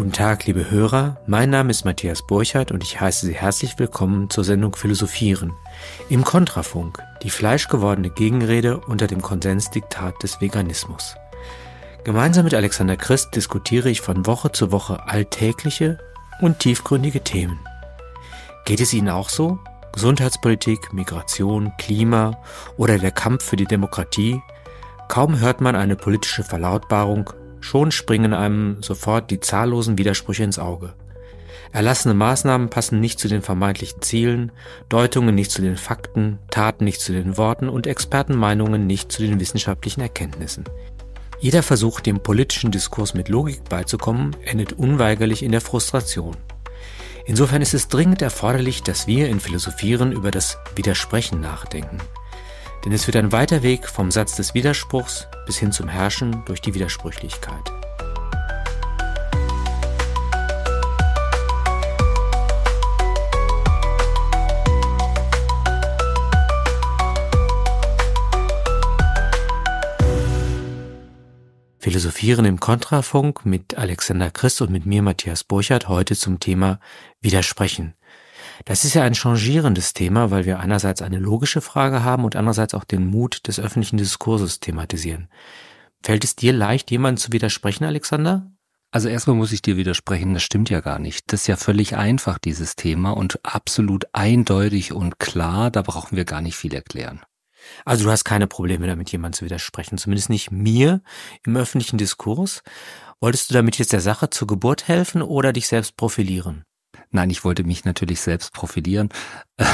Guten Tag, liebe Hörer. Mein Name ist Matthias Burchardt und ich heiße Sie herzlich willkommen zur Sendung Philosophieren im Kontrafunk, die fleischgewordene Gegenrede unter dem Konsensdiktat des Veganismus. Gemeinsam mit Alexander Christ diskutiere ich von Woche zu Woche alltägliche und tiefgründige Themen. Geht es Ihnen auch so? Gesundheitspolitik, Migration, Klima oder der Kampf für die Demokratie? Kaum hört man eine politische Verlautbarung, Schon springen einem sofort die zahllosen Widersprüche ins Auge. Erlassene Maßnahmen passen nicht zu den vermeintlichen Zielen, Deutungen nicht zu den Fakten, Taten nicht zu den Worten und Expertenmeinungen nicht zu den wissenschaftlichen Erkenntnissen. Jeder Versuch, dem politischen Diskurs mit Logik beizukommen, endet unweigerlich in der Frustration. Insofern ist es dringend erforderlich, dass wir in Philosophieren über das Widersprechen nachdenken – denn es wird ein weiter Weg vom Satz des Widerspruchs bis hin zum Herrschen durch die Widersprüchlichkeit. Philosophieren im Kontrafunk mit Alexander Christ und mit mir Matthias Burchardt heute zum Thema Widersprechen. Das ist ja ein changierendes Thema, weil wir einerseits eine logische Frage haben und andererseits auch den Mut des öffentlichen Diskurses thematisieren. Fällt es dir leicht, jemandem zu widersprechen, Alexander? Also erstmal muss ich dir widersprechen, das stimmt ja gar nicht. Das ist ja völlig einfach, dieses Thema, und absolut eindeutig und klar, da brauchen wir gar nicht viel erklären. Also du hast keine Probleme damit, jemandem zu widersprechen, zumindest nicht mir im öffentlichen Diskurs. Wolltest du damit jetzt der Sache zur Geburt helfen oder dich selbst profilieren? Nein, ich wollte mich natürlich selbst profilieren.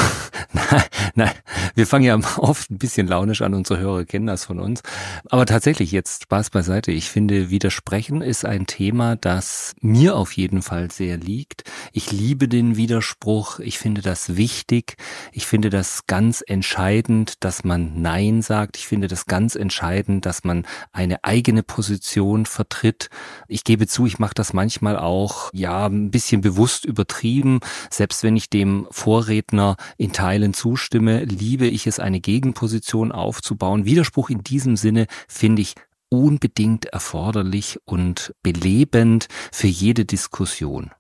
nein, nein, wir fangen ja oft ein bisschen launisch an, unsere Hörer kennen das von uns. Aber tatsächlich, jetzt Spaß beiseite. Ich finde, Widersprechen ist ein Thema, das mir auf jeden Fall sehr liegt. Ich liebe den Widerspruch. Ich finde das wichtig. Ich finde das ganz entscheidend, dass man Nein sagt. Ich finde das ganz entscheidend, dass man eine eigene Position vertritt. Ich gebe zu, ich mache das manchmal auch, ja, ein bisschen bewusst übertrieben übertrieben. Selbst wenn ich dem Vorredner in Teilen zustimme, liebe ich es, eine Gegenposition aufzubauen. Widerspruch in diesem Sinne finde ich unbedingt erforderlich und belebend für jede Diskussion.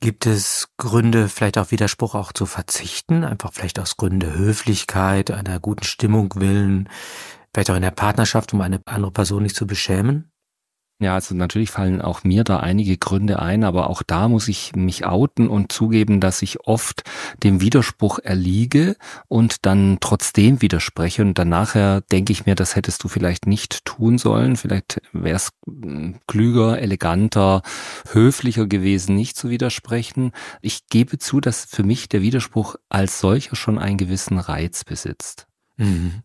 Gibt es Gründe, vielleicht auf Widerspruch auch zu verzichten? Einfach vielleicht aus Gründen Höflichkeit, einer guten Stimmung willen, vielleicht auch in der Partnerschaft, um eine andere Person nicht zu beschämen? Ja, also natürlich fallen auch mir da einige Gründe ein, aber auch da muss ich mich outen und zugeben, dass ich oft dem Widerspruch erliege und dann trotzdem widerspreche und dann nachher denke ich mir, das hättest du vielleicht nicht tun sollen, vielleicht wäre es hm, klüger, eleganter, höflicher gewesen, nicht zu widersprechen. Ich gebe zu, dass für mich der Widerspruch als solcher schon einen gewissen Reiz besitzt. Mhm.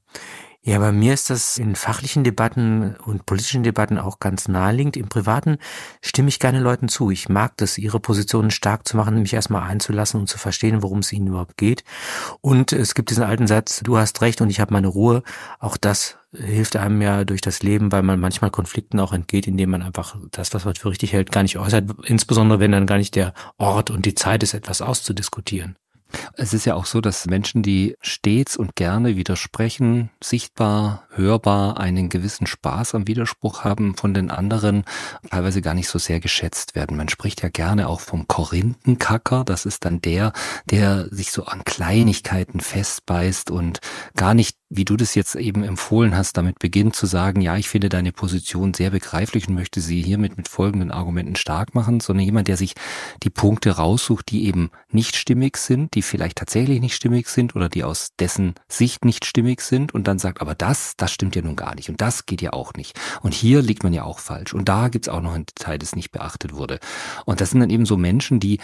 Ja, bei mir ist das in fachlichen Debatten und politischen Debatten auch ganz naheliegend. Im Privaten stimme ich gerne Leuten zu. Ich mag das, ihre Positionen stark zu machen, mich erstmal einzulassen und zu verstehen, worum es ihnen überhaupt geht. Und es gibt diesen alten Satz, du hast recht und ich habe meine Ruhe. Auch das hilft einem ja durch das Leben, weil man manchmal Konflikten auch entgeht, indem man einfach das, was man für richtig hält, gar nicht äußert. Insbesondere, wenn dann gar nicht der Ort und die Zeit ist, etwas auszudiskutieren. Es ist ja auch so, dass Menschen, die stets und gerne widersprechen, sichtbar hörbar einen gewissen Spaß am Widerspruch haben, von den anderen teilweise gar nicht so sehr geschätzt werden. Man spricht ja gerne auch vom Korinthenkacker. Das ist dann der, der sich so an Kleinigkeiten festbeißt und gar nicht wie du das jetzt eben empfohlen hast, damit beginnt zu sagen, ja, ich finde deine Position sehr begreiflich und möchte sie hiermit mit folgenden Argumenten stark machen, sondern jemand, der sich die Punkte raussucht, die eben nicht stimmig sind, die vielleicht tatsächlich nicht stimmig sind oder die aus dessen Sicht nicht stimmig sind und dann sagt, aber das, das das stimmt ja nun gar nicht und das geht ja auch nicht. Und hier liegt man ja auch falsch. Und da gibt's auch noch ein Detail, das nicht beachtet wurde. Und das sind dann eben so Menschen, die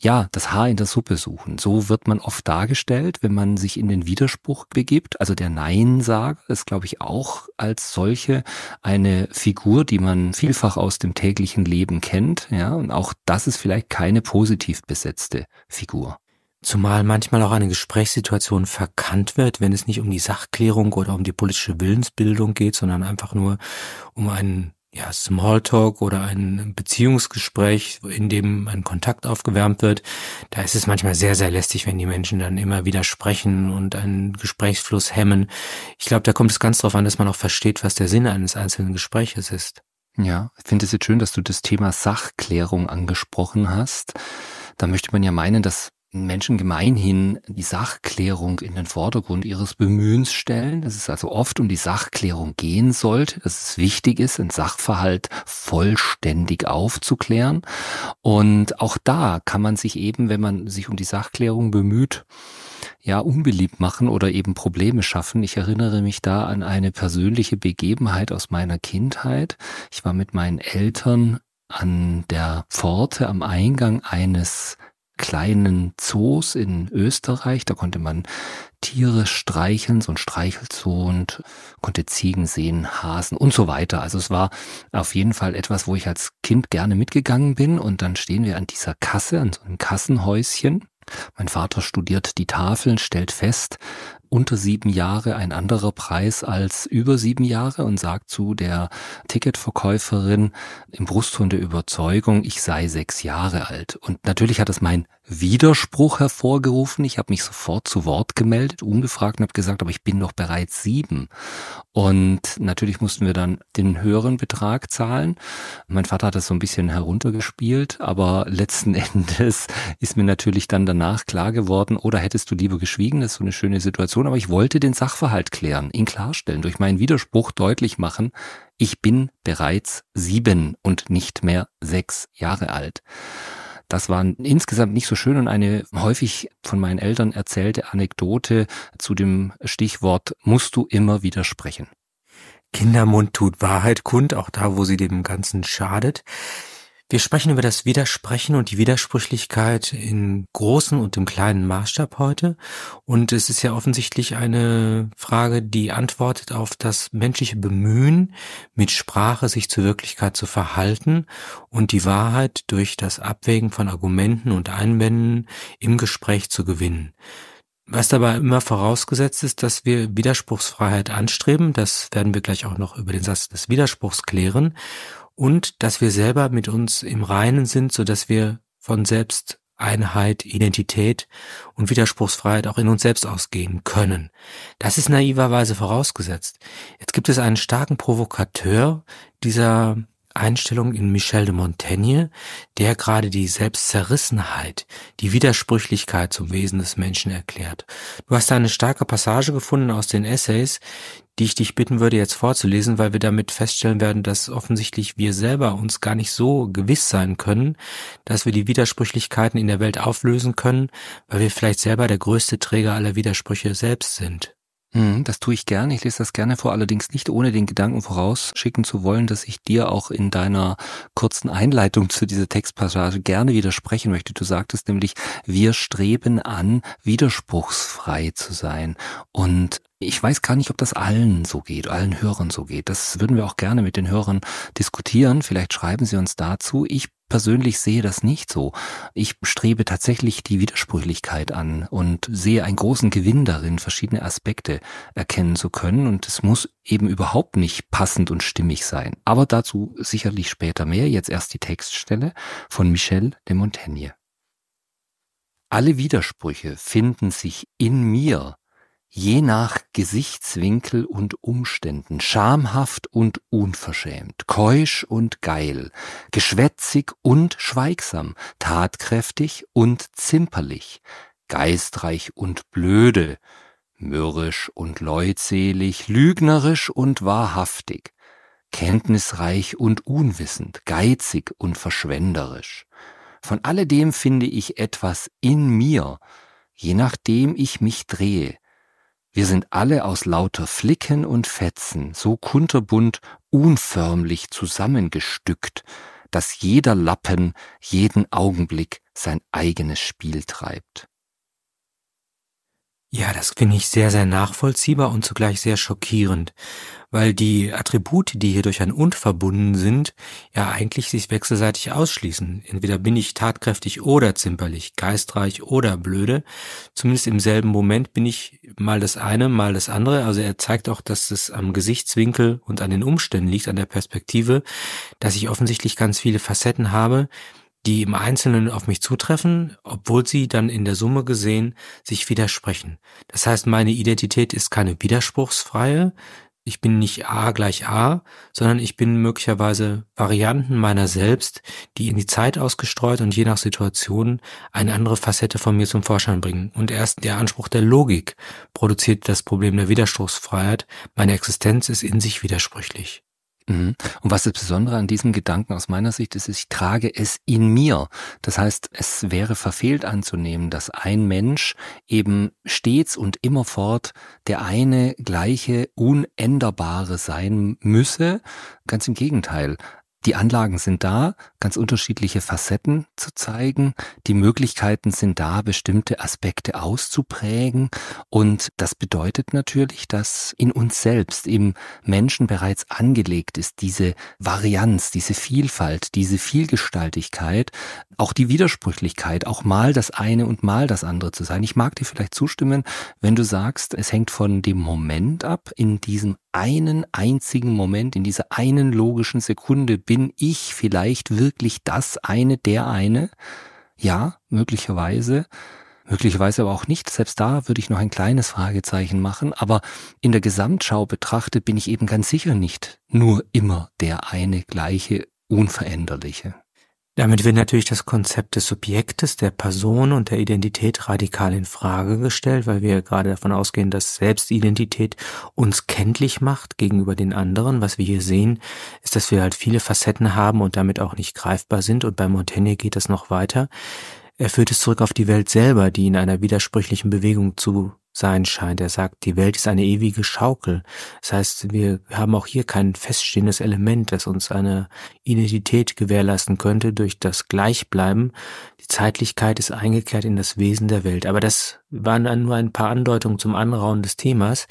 ja, das Haar in der Suppe suchen. So wird man oft dargestellt, wenn man sich in den Widerspruch begibt. Also der Nein-Sager ist, glaube ich, auch als solche eine Figur, die man vielfach aus dem täglichen Leben kennt. Ja, und auch das ist vielleicht keine positiv besetzte Figur. Zumal manchmal auch eine Gesprächssituation verkannt wird, wenn es nicht um die Sachklärung oder um die politische Willensbildung geht, sondern einfach nur um einen ja, Smalltalk oder ein Beziehungsgespräch, in dem ein Kontakt aufgewärmt wird, da ist es manchmal sehr, sehr lästig, wenn die Menschen dann immer wieder sprechen und einen Gesprächsfluss hemmen. Ich glaube, da kommt es ganz darauf an, dass man auch versteht, was der Sinn eines einzelnen Gespräches ist. Ja, ich finde es jetzt schön, dass du das Thema Sachklärung angesprochen hast. Da möchte man ja meinen, dass Menschen gemeinhin die Sachklärung in den Vordergrund ihres Bemühens stellen, dass es also oft um die Sachklärung gehen sollte, dass es wichtig ist, ein Sachverhalt vollständig aufzuklären. Und auch da kann man sich eben, wenn man sich um die Sachklärung bemüht, ja, unbeliebt machen oder eben Probleme schaffen. Ich erinnere mich da an eine persönliche Begebenheit aus meiner Kindheit. Ich war mit meinen Eltern an der Pforte am Eingang eines kleinen Zoos in Österreich. Da konnte man Tiere streicheln, so ein Streichelzoo und konnte Ziegen sehen, Hasen und so weiter. Also es war auf jeden Fall etwas, wo ich als Kind gerne mitgegangen bin. Und dann stehen wir an dieser Kasse, an so einem Kassenhäuschen. Mein Vater studiert die Tafeln, stellt fest, unter sieben Jahre ein anderer Preis als über sieben Jahre und sagt zu der Ticketverkäuferin im Brustton der Überzeugung, ich sei sechs Jahre alt. Und natürlich hat das mein Widerspruch hervorgerufen. Ich habe mich sofort zu Wort gemeldet, umgefragt und habe gesagt, aber ich bin doch bereits sieben. Und natürlich mussten wir dann den höheren Betrag zahlen. Mein Vater hat das so ein bisschen heruntergespielt, aber letzten Endes ist mir natürlich dann danach klar geworden, oder hättest du lieber geschwiegen, das ist so eine schöne Situation, aber ich wollte den Sachverhalt klären, ihn klarstellen, durch meinen Widerspruch deutlich machen, ich bin bereits sieben und nicht mehr sechs Jahre alt. Das war insgesamt nicht so schön und eine häufig von meinen Eltern erzählte Anekdote zu dem Stichwort musst du immer widersprechen. Kindermund tut Wahrheit kund, auch da, wo sie dem Ganzen schadet. Wir sprechen über das Widersprechen und die Widersprüchlichkeit in großen und im kleinen Maßstab heute. Und es ist ja offensichtlich eine Frage, die antwortet auf das menschliche Bemühen, mit Sprache sich zur Wirklichkeit zu verhalten und die Wahrheit durch das Abwägen von Argumenten und Einwänden im Gespräch zu gewinnen. Was dabei immer vorausgesetzt ist, dass wir Widerspruchsfreiheit anstreben, das werden wir gleich auch noch über den Satz des Widerspruchs klären und dass wir selber mit uns im Reinen sind, so dass wir von selbst Einheit, Identität und Widerspruchsfreiheit auch in uns selbst ausgehen können. Das ist naiverweise vorausgesetzt. Jetzt gibt es einen starken Provokateur dieser Einstellung in Michel de Montaigne, der gerade die Selbstzerrissenheit, die Widersprüchlichkeit zum Wesen des Menschen erklärt. Du hast da eine starke Passage gefunden aus den Essays, die ich dich bitten würde, jetzt vorzulesen, weil wir damit feststellen werden, dass offensichtlich wir selber uns gar nicht so gewiss sein können, dass wir die Widersprüchlichkeiten in der Welt auflösen können, weil wir vielleicht selber der größte Träger aller Widersprüche selbst sind. Hm, das tue ich gerne. Ich lese das gerne vor, allerdings nicht ohne den Gedanken vorausschicken zu wollen, dass ich dir auch in deiner kurzen Einleitung zu dieser Textpassage gerne widersprechen möchte. Du sagtest nämlich, wir streben an, widerspruchsfrei zu sein. Und ich weiß gar nicht, ob das allen so geht, allen Hörern so geht. Das würden wir auch gerne mit den Hörern diskutieren. Vielleicht schreiben sie uns dazu. Ich persönlich sehe das nicht so. Ich strebe tatsächlich die Widersprüchlichkeit an und sehe einen großen Gewinn darin, verschiedene Aspekte erkennen zu können. Und es muss eben überhaupt nicht passend und stimmig sein. Aber dazu sicherlich später mehr. Jetzt erst die Textstelle von Michel de Montaigne. Alle Widersprüche finden sich in mir je nach Gesichtswinkel und Umständen, schamhaft und unverschämt, keusch und geil, geschwätzig und schweigsam, tatkräftig und zimperlich, geistreich und blöde, mürrisch und leutselig, lügnerisch und wahrhaftig, kenntnisreich und unwissend, geizig und verschwenderisch. Von alledem finde ich etwas in mir, je nachdem ich mich drehe, wir sind alle aus lauter Flicken und Fetzen so kunterbunt unförmlich zusammengestückt, dass jeder Lappen jeden Augenblick sein eigenes Spiel treibt. Ja, das finde ich sehr, sehr nachvollziehbar und zugleich sehr schockierend, weil die Attribute, die hier durch ein Und verbunden sind, ja eigentlich sich wechselseitig ausschließen. Entweder bin ich tatkräftig oder zimperlich, geistreich oder blöde. Zumindest im selben Moment bin ich mal das eine, mal das andere. Also er zeigt auch, dass es am Gesichtswinkel und an den Umständen liegt, an der Perspektive, dass ich offensichtlich ganz viele Facetten habe, die im Einzelnen auf mich zutreffen, obwohl sie dann in der Summe gesehen sich widersprechen. Das heißt, meine Identität ist keine widerspruchsfreie, ich bin nicht A gleich A, sondern ich bin möglicherweise Varianten meiner selbst, die in die Zeit ausgestreut und je nach Situation eine andere Facette von mir zum Vorschein bringen. Und erst der Anspruch der Logik produziert das Problem der Widerspruchsfreiheit. Meine Existenz ist in sich widersprüchlich. Mhm. Und was das Besondere an diesem Gedanken aus meiner Sicht ist, ist, ich trage es in mir. Das heißt, es wäre verfehlt anzunehmen, dass ein Mensch eben stets und immerfort der eine gleiche, unänderbare sein müsse. Ganz im Gegenteil. Die Anlagen sind da, ganz unterschiedliche Facetten zu zeigen. Die Möglichkeiten sind da, bestimmte Aspekte auszuprägen. Und das bedeutet natürlich, dass in uns selbst, im Menschen bereits angelegt ist, diese Varianz, diese Vielfalt, diese Vielgestaltigkeit, auch die Widersprüchlichkeit, auch mal das eine und mal das andere zu sein. Ich mag dir vielleicht zustimmen, wenn du sagst, es hängt von dem Moment ab, in diesem einen einzigen Moment, in dieser einen logischen Sekunde bin ich vielleicht wirklich das eine, der eine? Ja, möglicherweise. Möglicherweise aber auch nicht. Selbst da würde ich noch ein kleines Fragezeichen machen. Aber in der Gesamtschau betrachtet bin ich eben ganz sicher nicht nur immer der eine gleiche, unveränderliche. Damit wird natürlich das Konzept des Subjektes, der Person und der Identität radikal in Frage gestellt, weil wir gerade davon ausgehen, dass Selbstidentität uns kenntlich macht gegenüber den anderen. Was wir hier sehen, ist, dass wir halt viele Facetten haben und damit auch nicht greifbar sind. Und bei Montaigne geht das noch weiter. Er führt es zurück auf die Welt selber, die in einer widersprüchlichen Bewegung zu sein scheint. Er sagt, die Welt ist eine ewige Schaukel. Das heißt, wir haben auch hier kein feststehendes Element, das uns eine Identität gewährleisten könnte durch das Gleichbleiben. Die Zeitlichkeit ist eingekehrt in das Wesen der Welt. Aber das waren nur ein paar Andeutungen zum Anrauen des Themas.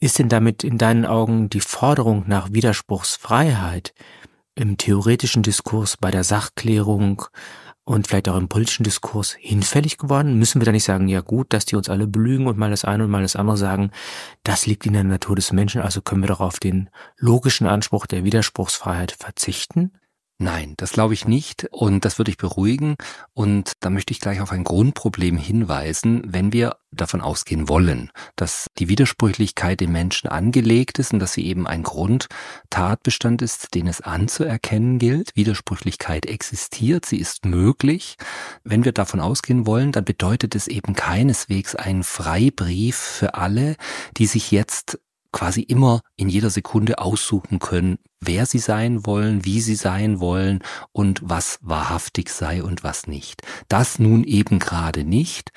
Ist denn damit in deinen Augen die Forderung nach Widerspruchsfreiheit im theoretischen Diskurs bei der Sachklärung und vielleicht auch im politischen Diskurs hinfällig geworden? Müssen wir da nicht sagen, ja gut, dass die uns alle belügen und mal das eine und mal das andere sagen, das liegt in der Natur des Menschen, also können wir doch auf den logischen Anspruch der Widerspruchsfreiheit verzichten? Nein, das glaube ich nicht und das würde ich beruhigen und da möchte ich gleich auf ein Grundproblem hinweisen, wenn wir davon ausgehen wollen, dass die Widersprüchlichkeit im Menschen angelegt ist und dass sie eben ein Grundtatbestand ist, den es anzuerkennen gilt. Widersprüchlichkeit existiert, sie ist möglich. Wenn wir davon ausgehen wollen, dann bedeutet es eben keineswegs einen Freibrief für alle, die sich jetzt quasi immer in jeder Sekunde aussuchen können, wer sie sein wollen, wie sie sein wollen und was wahrhaftig sei und was nicht. Das nun eben gerade nicht.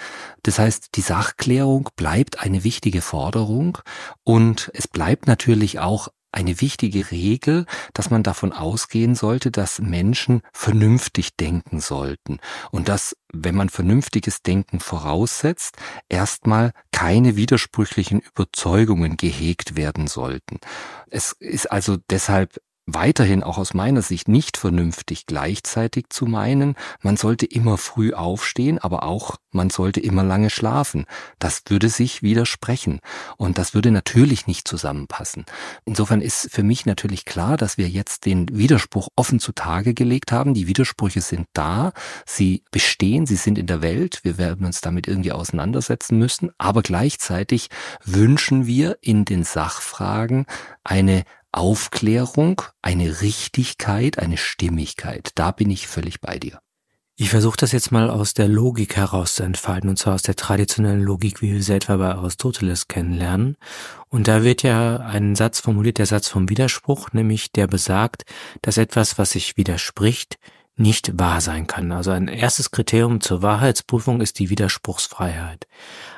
Das heißt, die Sachklärung bleibt eine wichtige Forderung und es bleibt natürlich auch eine wichtige Regel, dass man davon ausgehen sollte, dass Menschen vernünftig denken sollten und dass, wenn man vernünftiges Denken voraussetzt, erstmal keine widersprüchlichen Überzeugungen gehegt werden sollten. Es ist also deshalb weiterhin auch aus meiner Sicht nicht vernünftig, gleichzeitig zu meinen, man sollte immer früh aufstehen, aber auch man sollte immer lange schlafen. Das würde sich widersprechen und das würde natürlich nicht zusammenpassen. Insofern ist für mich natürlich klar, dass wir jetzt den Widerspruch offen zutage gelegt haben. Die Widersprüche sind da, sie bestehen, sie sind in der Welt, wir werden uns damit irgendwie auseinandersetzen müssen, aber gleichzeitig wünschen wir in den Sachfragen eine Aufklärung, eine Richtigkeit, eine Stimmigkeit. Da bin ich völlig bei dir. Ich versuche das jetzt mal aus der Logik heraus zu entfalten, und zwar aus der traditionellen Logik, wie wir sie etwa bei Aristoteles kennenlernen. Und da wird ja ein Satz formuliert, der Satz vom Widerspruch, nämlich der besagt, dass etwas, was sich widerspricht, nicht wahr sein kann. Also ein erstes Kriterium zur Wahrheitsprüfung ist die Widerspruchsfreiheit.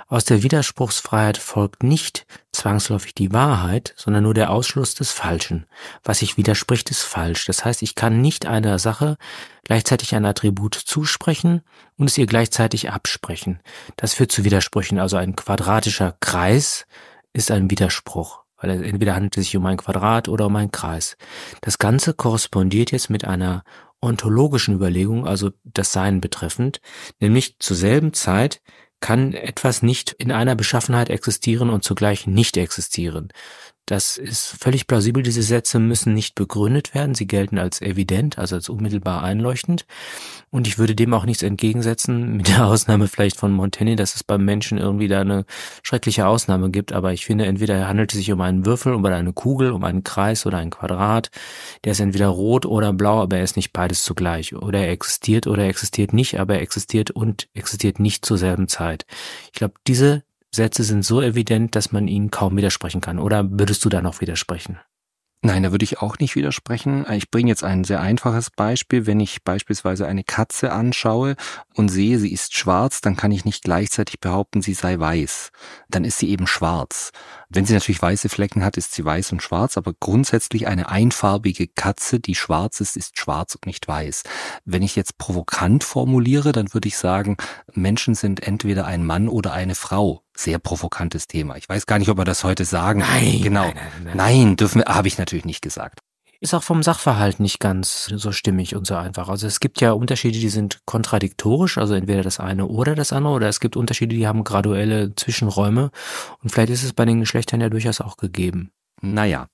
Aus der Widerspruchsfreiheit folgt nicht zwangsläufig die Wahrheit, sondern nur der Ausschluss des Falschen. Was sich widerspricht, ist falsch. Das heißt, ich kann nicht einer Sache gleichzeitig ein Attribut zusprechen und es ihr gleichzeitig absprechen. Das führt zu Widersprüchen. Also ein quadratischer Kreis ist ein Widerspruch weil entweder handelt es sich um ein Quadrat oder um einen Kreis. Das Ganze korrespondiert jetzt mit einer ontologischen Überlegung, also das Sein betreffend, nämlich zur selben Zeit kann etwas nicht in einer Beschaffenheit existieren und zugleich nicht existieren. Das ist völlig plausibel. Diese Sätze müssen nicht begründet werden. Sie gelten als evident, also als unmittelbar einleuchtend. Und ich würde dem auch nichts entgegensetzen, mit der Ausnahme vielleicht von Montaigne, dass es beim Menschen irgendwie da eine schreckliche Ausnahme gibt. Aber ich finde, entweder handelt es sich um einen Würfel, um eine Kugel, um einen Kreis oder ein Quadrat. Der ist entweder rot oder blau, aber er ist nicht beides zugleich. Oder er existiert oder er existiert nicht, aber er existiert und existiert nicht zur selben Zeit. Ich glaube, diese Sätze sind so evident, dass man ihnen kaum widersprechen kann. Oder würdest du da noch widersprechen? Nein, da würde ich auch nicht widersprechen. Ich bringe jetzt ein sehr einfaches Beispiel. Wenn ich beispielsweise eine Katze anschaue und sehe, sie ist schwarz, dann kann ich nicht gleichzeitig behaupten, sie sei weiß. Dann ist sie eben schwarz. Wenn sie natürlich weiße Flecken hat, ist sie weiß und schwarz, aber grundsätzlich eine einfarbige Katze, die schwarz ist, ist schwarz und nicht weiß. Wenn ich jetzt provokant formuliere, dann würde ich sagen, Menschen sind entweder ein Mann oder eine Frau sehr provokantes Thema. Ich weiß gar nicht, ob wir das heute sagen. Nein, genau. Nein, nein, nein. nein dürfen wir, habe ich natürlich nicht gesagt. Ist auch vom Sachverhalt nicht ganz so stimmig und so einfach. Also es gibt ja Unterschiede, die sind kontradiktorisch, also entweder das eine oder das andere, oder es gibt Unterschiede, die haben graduelle Zwischenräume. Und vielleicht ist es bei den Geschlechtern ja durchaus auch gegeben. Naja,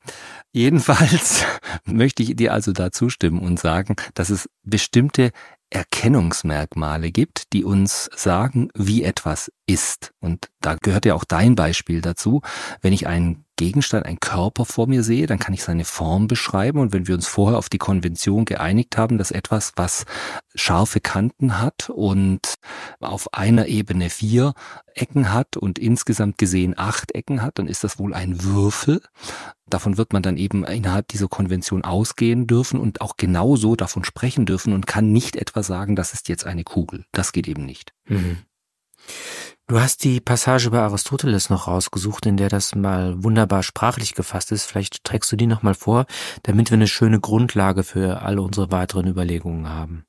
jedenfalls möchte ich dir also da zustimmen und sagen, dass es bestimmte Erkennungsmerkmale gibt, die uns sagen, wie etwas ist. Und da gehört ja auch dein Beispiel dazu. Wenn ich einen Gegenstand, einen Körper vor mir sehe, dann kann ich seine Form beschreiben. Und wenn wir uns vorher auf die Konvention geeinigt haben, dass etwas, was scharfe Kanten hat und auf einer Ebene vier Ecken hat und insgesamt gesehen acht Ecken hat, dann ist das wohl ein Würfel. Davon wird man dann eben innerhalb dieser Konvention ausgehen dürfen und auch genauso davon sprechen dürfen und kann nicht etwa sagen, das ist jetzt eine Kugel. Das geht eben nicht. Mhm. Du hast die Passage bei Aristoteles noch rausgesucht, in der das mal wunderbar sprachlich gefasst ist. Vielleicht trägst du die nochmal vor, damit wir eine schöne Grundlage für alle unsere weiteren Überlegungen haben.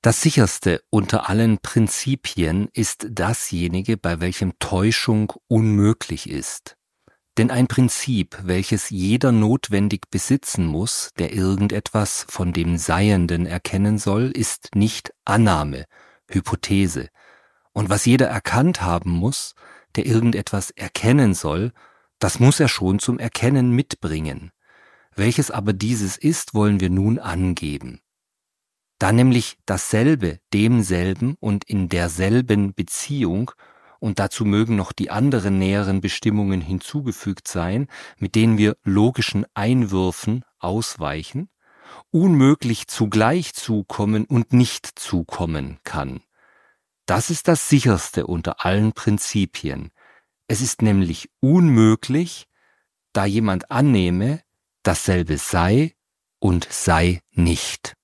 Das sicherste unter allen Prinzipien ist dasjenige, bei welchem Täuschung unmöglich ist. Denn ein Prinzip, welches jeder notwendig besitzen muss, der irgendetwas von dem Seienden erkennen soll, ist nicht Annahme, Hypothese, und was jeder erkannt haben muss, der irgendetwas erkennen soll, das muss er schon zum Erkennen mitbringen. Welches aber dieses ist, wollen wir nun angeben. Da nämlich dasselbe demselben und in derselben Beziehung und dazu mögen noch die anderen näheren Bestimmungen hinzugefügt sein, mit denen wir logischen Einwürfen ausweichen, unmöglich zugleich zukommen und nicht zukommen kann. Das ist das sicherste unter allen Prinzipien. Es ist nämlich unmöglich, da jemand annehme, dasselbe sei und sei nicht.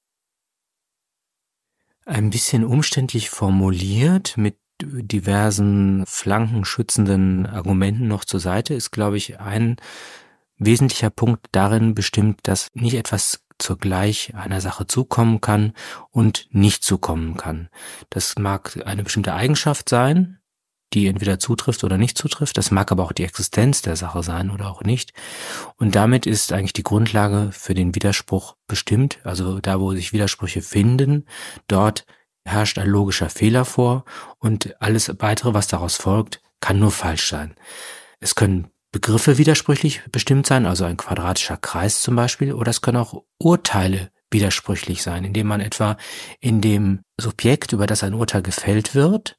Ein bisschen umständlich formuliert mit diversen flankenschützenden Argumenten noch zur Seite ist, glaube ich, ein wesentlicher Punkt darin bestimmt, dass nicht etwas zugleich einer Sache zukommen kann und nicht zukommen kann. Das mag eine bestimmte Eigenschaft sein, die entweder zutrifft oder nicht zutrifft. Das mag aber auch die Existenz der Sache sein oder auch nicht. Und damit ist eigentlich die Grundlage für den Widerspruch bestimmt. Also da, wo sich Widersprüche finden, dort herrscht ein logischer Fehler vor und alles weitere, was daraus folgt, kann nur falsch sein. Es können Begriffe widersprüchlich bestimmt sein, also ein quadratischer Kreis zum Beispiel, oder es können auch Urteile widersprüchlich sein, indem man etwa in dem Subjekt, über das ein Urteil gefällt wird,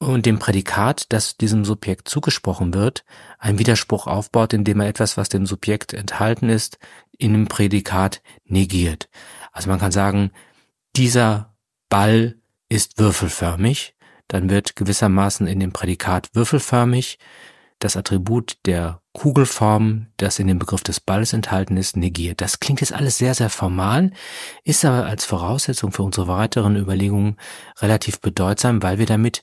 und dem Prädikat, das diesem Subjekt zugesprochen wird, einen Widerspruch aufbaut, indem man etwas, was dem Subjekt enthalten ist, in dem Prädikat negiert. Also man kann sagen, dieser Ball ist würfelförmig, dann wird gewissermaßen in dem Prädikat würfelförmig das Attribut der Kugelform, das in dem Begriff des Balles enthalten ist, negiert. Das klingt jetzt alles sehr, sehr formal, ist aber als Voraussetzung für unsere weiteren Überlegungen relativ bedeutsam, weil wir damit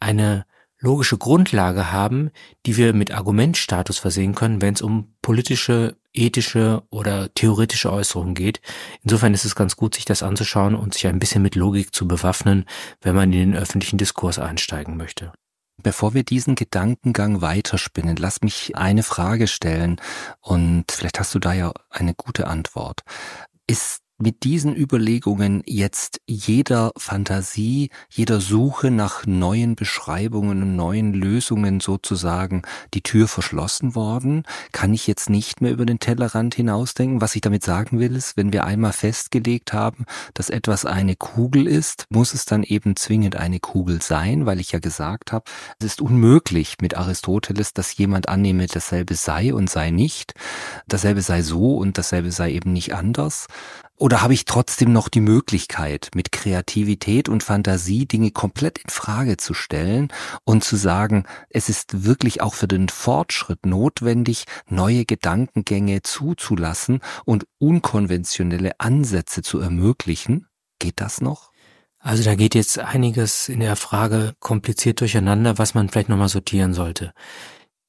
eine logische Grundlage haben, die wir mit Argumentstatus versehen können, wenn es um politische, ethische oder theoretische Äußerungen geht. Insofern ist es ganz gut, sich das anzuschauen und sich ein bisschen mit Logik zu bewaffnen, wenn man in den öffentlichen Diskurs einsteigen möchte. Bevor wir diesen Gedankengang weiterspinnen, lass mich eine Frage stellen und vielleicht hast du da ja eine gute Antwort. Ist mit diesen Überlegungen jetzt jeder Fantasie, jeder Suche nach neuen Beschreibungen und neuen Lösungen sozusagen die Tür verschlossen worden? Kann ich jetzt nicht mehr über den Tellerrand hinausdenken? Was ich damit sagen will, ist, wenn wir einmal festgelegt haben, dass etwas eine Kugel ist, muss es dann eben zwingend eine Kugel sein, weil ich ja gesagt habe, es ist unmöglich mit Aristoteles, dass jemand annehme, dasselbe sei und sei nicht, dasselbe sei so und dasselbe sei eben nicht anders. Oder habe ich trotzdem noch die Möglichkeit, mit Kreativität und Fantasie Dinge komplett in Frage zu stellen und zu sagen, es ist wirklich auch für den Fortschritt notwendig, neue Gedankengänge zuzulassen und unkonventionelle Ansätze zu ermöglichen? Geht das noch? Also da geht jetzt einiges in der Frage kompliziert durcheinander, was man vielleicht nochmal sortieren sollte.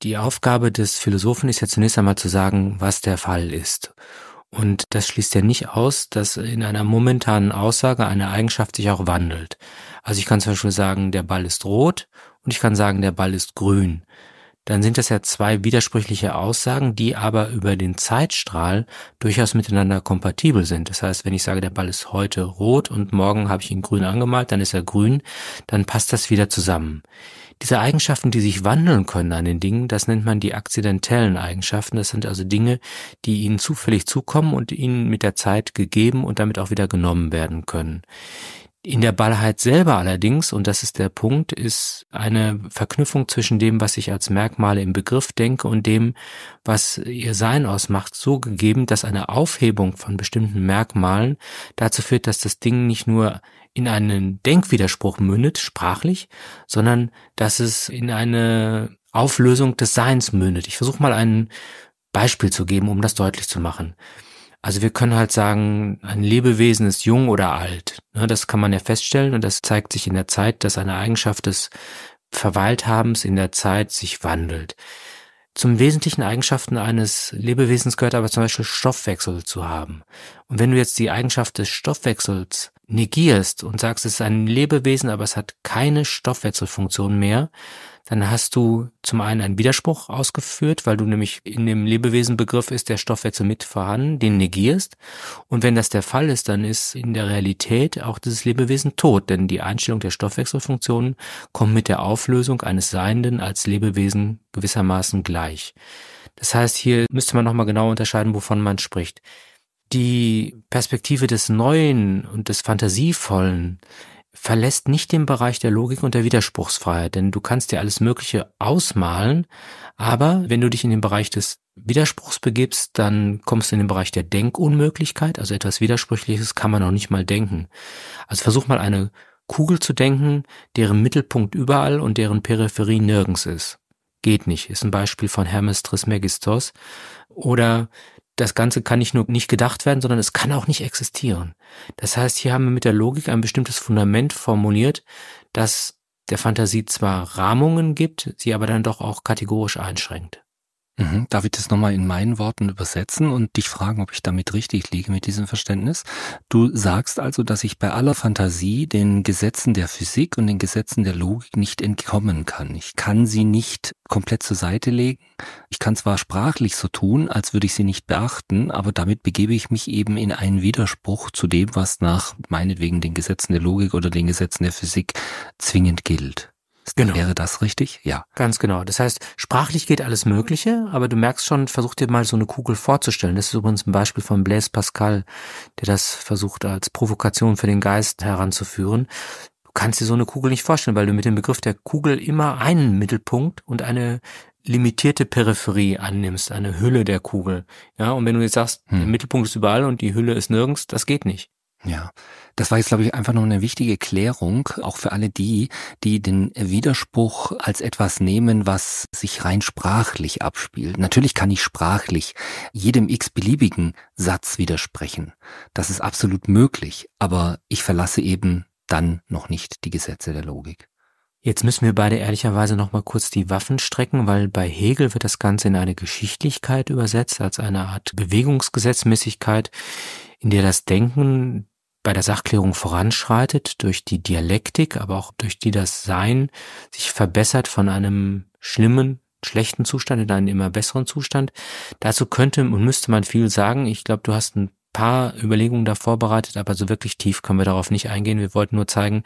Die Aufgabe des Philosophen ist ja zunächst einmal zu sagen, was der Fall ist. Und das schließt ja nicht aus, dass in einer momentanen Aussage eine Eigenschaft sich auch wandelt. Also ich kann zum Beispiel sagen, der Ball ist rot und ich kann sagen, der Ball ist grün. Dann sind das ja zwei widersprüchliche Aussagen, die aber über den Zeitstrahl durchaus miteinander kompatibel sind. Das heißt, wenn ich sage, der Ball ist heute rot und morgen habe ich ihn grün angemalt, dann ist er grün, dann passt das wieder zusammen. Diese Eigenschaften, die sich wandeln können an den Dingen, das nennt man die akzidentellen Eigenschaften. Das sind also Dinge, die ihnen zufällig zukommen und ihnen mit der Zeit gegeben und damit auch wieder genommen werden können. In der Ballheit selber allerdings, und das ist der Punkt, ist eine Verknüpfung zwischen dem, was ich als Merkmale im Begriff denke und dem, was ihr Sein ausmacht, so gegeben, dass eine Aufhebung von bestimmten Merkmalen dazu führt, dass das Ding nicht nur in einen Denkwiderspruch mündet, sprachlich, sondern dass es in eine Auflösung des Seins mündet. Ich versuche mal ein Beispiel zu geben, um das deutlich zu machen. Also wir können halt sagen, ein Lebewesen ist jung oder alt. Ne, das kann man ja feststellen und das zeigt sich in der Zeit, dass eine Eigenschaft des Verweilthabens in der Zeit sich wandelt. Zum wesentlichen Eigenschaften eines Lebewesens gehört aber zum Beispiel Stoffwechsel zu haben. Und wenn du jetzt die Eigenschaft des Stoffwechsels negierst und sagst, es ist ein Lebewesen, aber es hat keine Stoffwechselfunktion mehr, dann hast du zum einen einen Widerspruch ausgeführt, weil du nämlich in dem Lebewesenbegriff ist der Stoffwechsel mit vorhanden, den negierst. Und wenn das der Fall ist, dann ist in der Realität auch dieses Lebewesen tot, denn die Einstellung der Stoffwechselfunktionen kommt mit der Auflösung eines Seienden als Lebewesen gewissermaßen gleich. Das heißt, hier müsste man nochmal genau unterscheiden, wovon man spricht. Die Perspektive des Neuen und des Fantasievollen verlässt nicht den Bereich der Logik und der Widerspruchsfreiheit, denn du kannst dir alles Mögliche ausmalen, aber wenn du dich in den Bereich des Widerspruchs begibst, dann kommst du in den Bereich der Denkunmöglichkeit, also etwas Widersprüchliches kann man noch nicht mal denken. Also versuch mal eine Kugel zu denken, deren Mittelpunkt überall und deren Peripherie nirgends ist. Geht nicht, ist ein Beispiel von Hermes Trismegistos. Oder das Ganze kann nicht nur nicht gedacht werden, sondern es kann auch nicht existieren. Das heißt, hier haben wir mit der Logik ein bestimmtes Fundament formuliert, das der Fantasie zwar Rahmungen gibt, sie aber dann doch auch kategorisch einschränkt. Mhm. Darf ich das nochmal in meinen Worten übersetzen und dich fragen, ob ich damit richtig liege mit diesem Verständnis? Du sagst also, dass ich bei aller Fantasie den Gesetzen der Physik und den Gesetzen der Logik nicht entkommen kann. Ich kann sie nicht komplett zur Seite legen. Ich kann zwar sprachlich so tun, als würde ich sie nicht beachten, aber damit begebe ich mich eben in einen Widerspruch zu dem, was nach meinetwegen den Gesetzen der Logik oder den Gesetzen der Physik zwingend gilt. Genau. Wäre das richtig? Ja. Ganz genau. Das heißt, sprachlich geht alles Mögliche, aber du merkst schon, versuch dir mal so eine Kugel vorzustellen. Das ist übrigens ein Beispiel von Blaise Pascal, der das versucht als Provokation für den Geist heranzuführen. Du kannst dir so eine Kugel nicht vorstellen, weil du mit dem Begriff der Kugel immer einen Mittelpunkt und eine limitierte Peripherie annimmst, eine Hülle der Kugel. Ja, und wenn du jetzt sagst, hm. der Mittelpunkt ist überall und die Hülle ist nirgends, das geht nicht. Ja. Das war jetzt, glaube ich, einfach nur eine wichtige Klärung, auch für alle die, die den Widerspruch als etwas nehmen, was sich rein sprachlich abspielt. Natürlich kann ich sprachlich jedem x-beliebigen Satz widersprechen. Das ist absolut möglich, aber ich verlasse eben dann noch nicht die Gesetze der Logik. Jetzt müssen wir beide ehrlicherweise nochmal kurz die Waffen strecken, weil bei Hegel wird das Ganze in eine Geschichtlichkeit übersetzt, als eine Art Bewegungsgesetzmäßigkeit, in der das Denken bei der Sachklärung voranschreitet, durch die Dialektik, aber auch durch die das Sein sich verbessert von einem schlimmen, schlechten Zustand in einen immer besseren Zustand. Dazu könnte und müsste man viel sagen. Ich glaube, du hast ein paar Überlegungen da vorbereitet, aber so wirklich tief können wir darauf nicht eingehen. Wir wollten nur zeigen,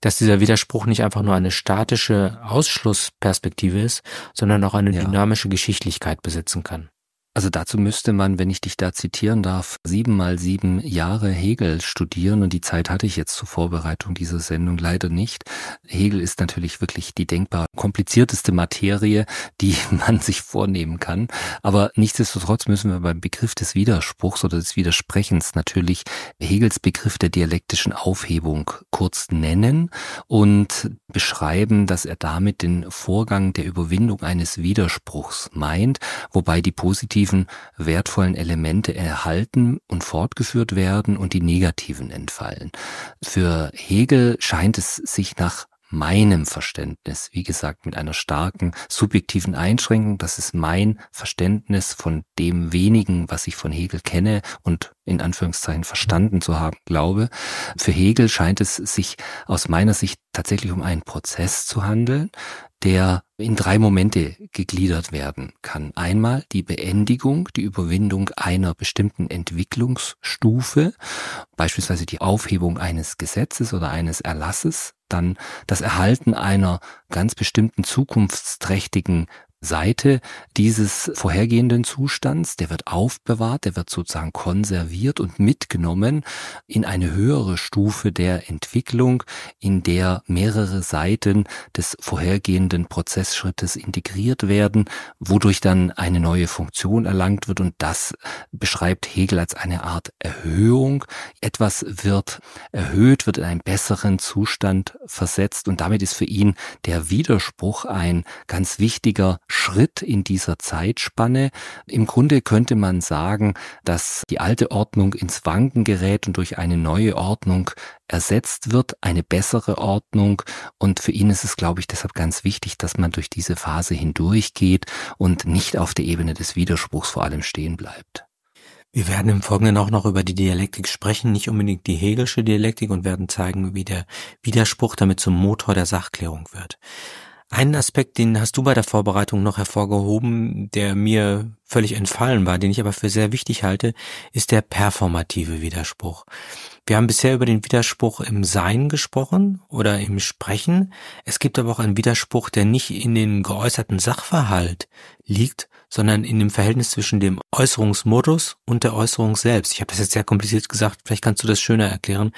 dass dieser Widerspruch nicht einfach nur eine statische Ausschlussperspektive ist, sondern auch eine ja. dynamische Geschichtlichkeit besitzen kann. Also dazu müsste man, wenn ich dich da zitieren darf, sieben mal sieben Jahre Hegel studieren und die Zeit hatte ich jetzt zur Vorbereitung dieser Sendung leider nicht. Hegel ist natürlich wirklich die denkbar komplizierteste Materie, die man sich vornehmen kann. Aber nichtsdestotrotz müssen wir beim Begriff des Widerspruchs oder des Widersprechens natürlich Hegels Begriff der dialektischen Aufhebung kurz nennen und beschreiben, dass er damit den Vorgang der Überwindung eines Widerspruchs meint, wobei die positive positiven, wertvollen Elemente erhalten und fortgeführt werden und die negativen entfallen. Für Hegel scheint es sich nach meinem Verständnis, wie gesagt, mit einer starken subjektiven Einschränkung. Das ist mein Verständnis von dem wenigen, was ich von Hegel kenne und in Anführungszeichen verstanden zu haben glaube. Für Hegel scheint es sich aus meiner Sicht tatsächlich um einen Prozess zu handeln, der in drei Momente gegliedert werden kann. Einmal die Beendigung, die Überwindung einer bestimmten Entwicklungsstufe, beispielsweise die Aufhebung eines Gesetzes oder eines Erlasses, dann das Erhalten einer ganz bestimmten zukunftsträchtigen Seite dieses vorhergehenden Zustands, der wird aufbewahrt, der wird sozusagen konserviert und mitgenommen in eine höhere Stufe der Entwicklung, in der mehrere Seiten des vorhergehenden Prozessschrittes integriert werden, wodurch dann eine neue Funktion erlangt wird und das beschreibt Hegel als eine Art Erhöhung. Etwas wird erhöht, wird in einen besseren Zustand versetzt und damit ist für ihn der Widerspruch ein ganz wichtiger Schritt in dieser Zeitspanne. Im Grunde könnte man sagen, dass die alte Ordnung ins Wanken gerät und durch eine neue Ordnung ersetzt wird, eine bessere Ordnung. Und für ihn ist es, glaube ich, deshalb ganz wichtig, dass man durch diese Phase hindurchgeht und nicht auf der Ebene des Widerspruchs vor allem stehen bleibt. Wir werden im Folgenden auch noch über die Dialektik sprechen, nicht unbedingt die Hegelsche Dialektik und werden zeigen, wie der Widerspruch damit zum Motor der Sachklärung wird. Einen Aspekt, den hast du bei der Vorbereitung noch hervorgehoben, der mir völlig entfallen war, den ich aber für sehr wichtig halte, ist der performative Widerspruch. Wir haben bisher über den Widerspruch im Sein gesprochen oder im Sprechen. Es gibt aber auch einen Widerspruch, der nicht in den geäußerten Sachverhalt liegt, sondern in dem Verhältnis zwischen dem Äußerungsmodus und der Äußerung selbst. Ich habe das jetzt sehr kompliziert gesagt, vielleicht kannst du das schöner erklären.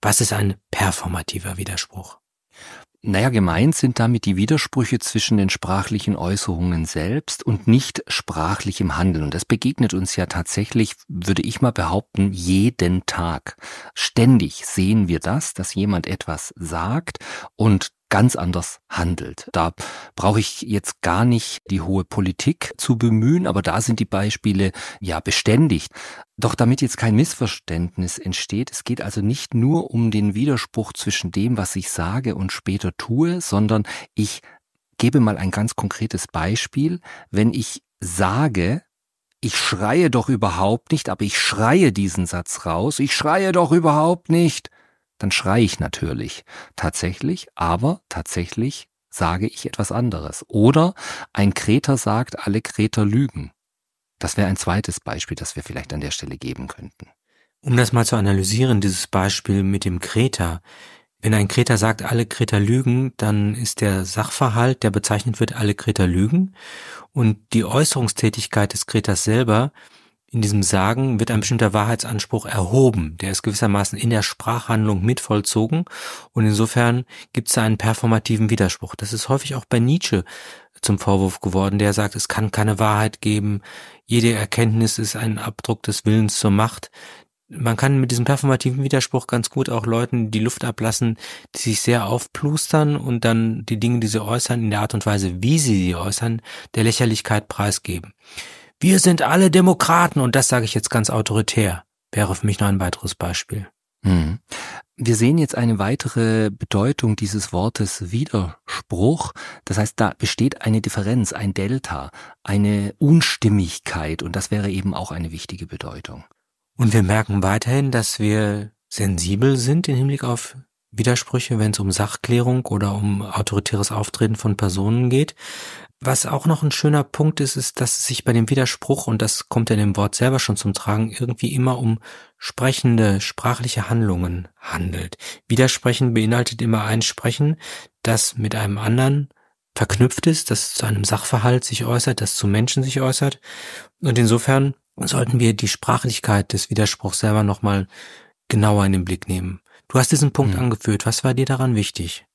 Was ist ein performativer Widerspruch? Naja, gemeint sind damit die Widersprüche zwischen den sprachlichen Äußerungen selbst und nicht sprachlichem Handeln. Und das begegnet uns ja tatsächlich, würde ich mal behaupten, jeden Tag. Ständig sehen wir das, dass jemand etwas sagt und ganz anders handelt. Da brauche ich jetzt gar nicht die hohe Politik zu bemühen, aber da sind die Beispiele ja beständig. Doch damit jetzt kein Missverständnis entsteht, es geht also nicht nur um den Widerspruch zwischen dem, was ich sage und später tue, sondern ich gebe mal ein ganz konkretes Beispiel. Wenn ich sage, ich schreie doch überhaupt nicht, aber ich schreie diesen Satz raus, ich schreie doch überhaupt nicht, dann schrei ich natürlich. Tatsächlich, aber tatsächlich sage ich etwas anderes. Oder ein Kreter sagt, alle Kreter lügen. Das wäre ein zweites Beispiel, das wir vielleicht an der Stelle geben könnten. Um das mal zu analysieren, dieses Beispiel mit dem Kreter. Wenn ein Kreter sagt, alle Kreter lügen, dann ist der Sachverhalt, der bezeichnet wird, alle Kreter lügen. Und die Äußerungstätigkeit des Kreters selber in diesem Sagen wird ein bestimmter Wahrheitsanspruch erhoben. Der ist gewissermaßen in der Sprachhandlung mit vollzogen. Und insofern gibt es da einen performativen Widerspruch. Das ist häufig auch bei Nietzsche zum Vorwurf geworden, der sagt, es kann keine Wahrheit geben. Jede Erkenntnis ist ein Abdruck des Willens zur Macht man kann mit diesem performativen Widerspruch ganz gut auch Leuten die Luft ablassen, die sich sehr aufplustern und dann die Dinge, die sie äußern, in der Art und Weise, wie sie sie äußern, der Lächerlichkeit preisgeben. Wir sind alle Demokraten und das sage ich jetzt ganz autoritär, wäre für mich noch ein weiteres Beispiel. Hm. Wir sehen jetzt eine weitere Bedeutung dieses Wortes Widerspruch. Das heißt, da besteht eine Differenz, ein Delta, eine Unstimmigkeit und das wäre eben auch eine wichtige Bedeutung. Und wir merken weiterhin, dass wir sensibel sind im Hinblick auf Widersprüche, wenn es um Sachklärung oder um autoritäres Auftreten von Personen geht. Was auch noch ein schöner Punkt ist, ist, dass es sich bei dem Widerspruch, und das kommt ja in dem Wort selber schon zum Tragen, irgendwie immer um sprechende, sprachliche Handlungen handelt. Widersprechen beinhaltet immer ein Sprechen, das mit einem anderen verknüpft ist, das zu einem Sachverhalt sich äußert, das zu Menschen sich äußert. Und insofern sollten wir die Sprachlichkeit des Widerspruchs selber nochmal genauer in den Blick nehmen. Du hast diesen Punkt mhm. angeführt. Was war dir daran wichtig?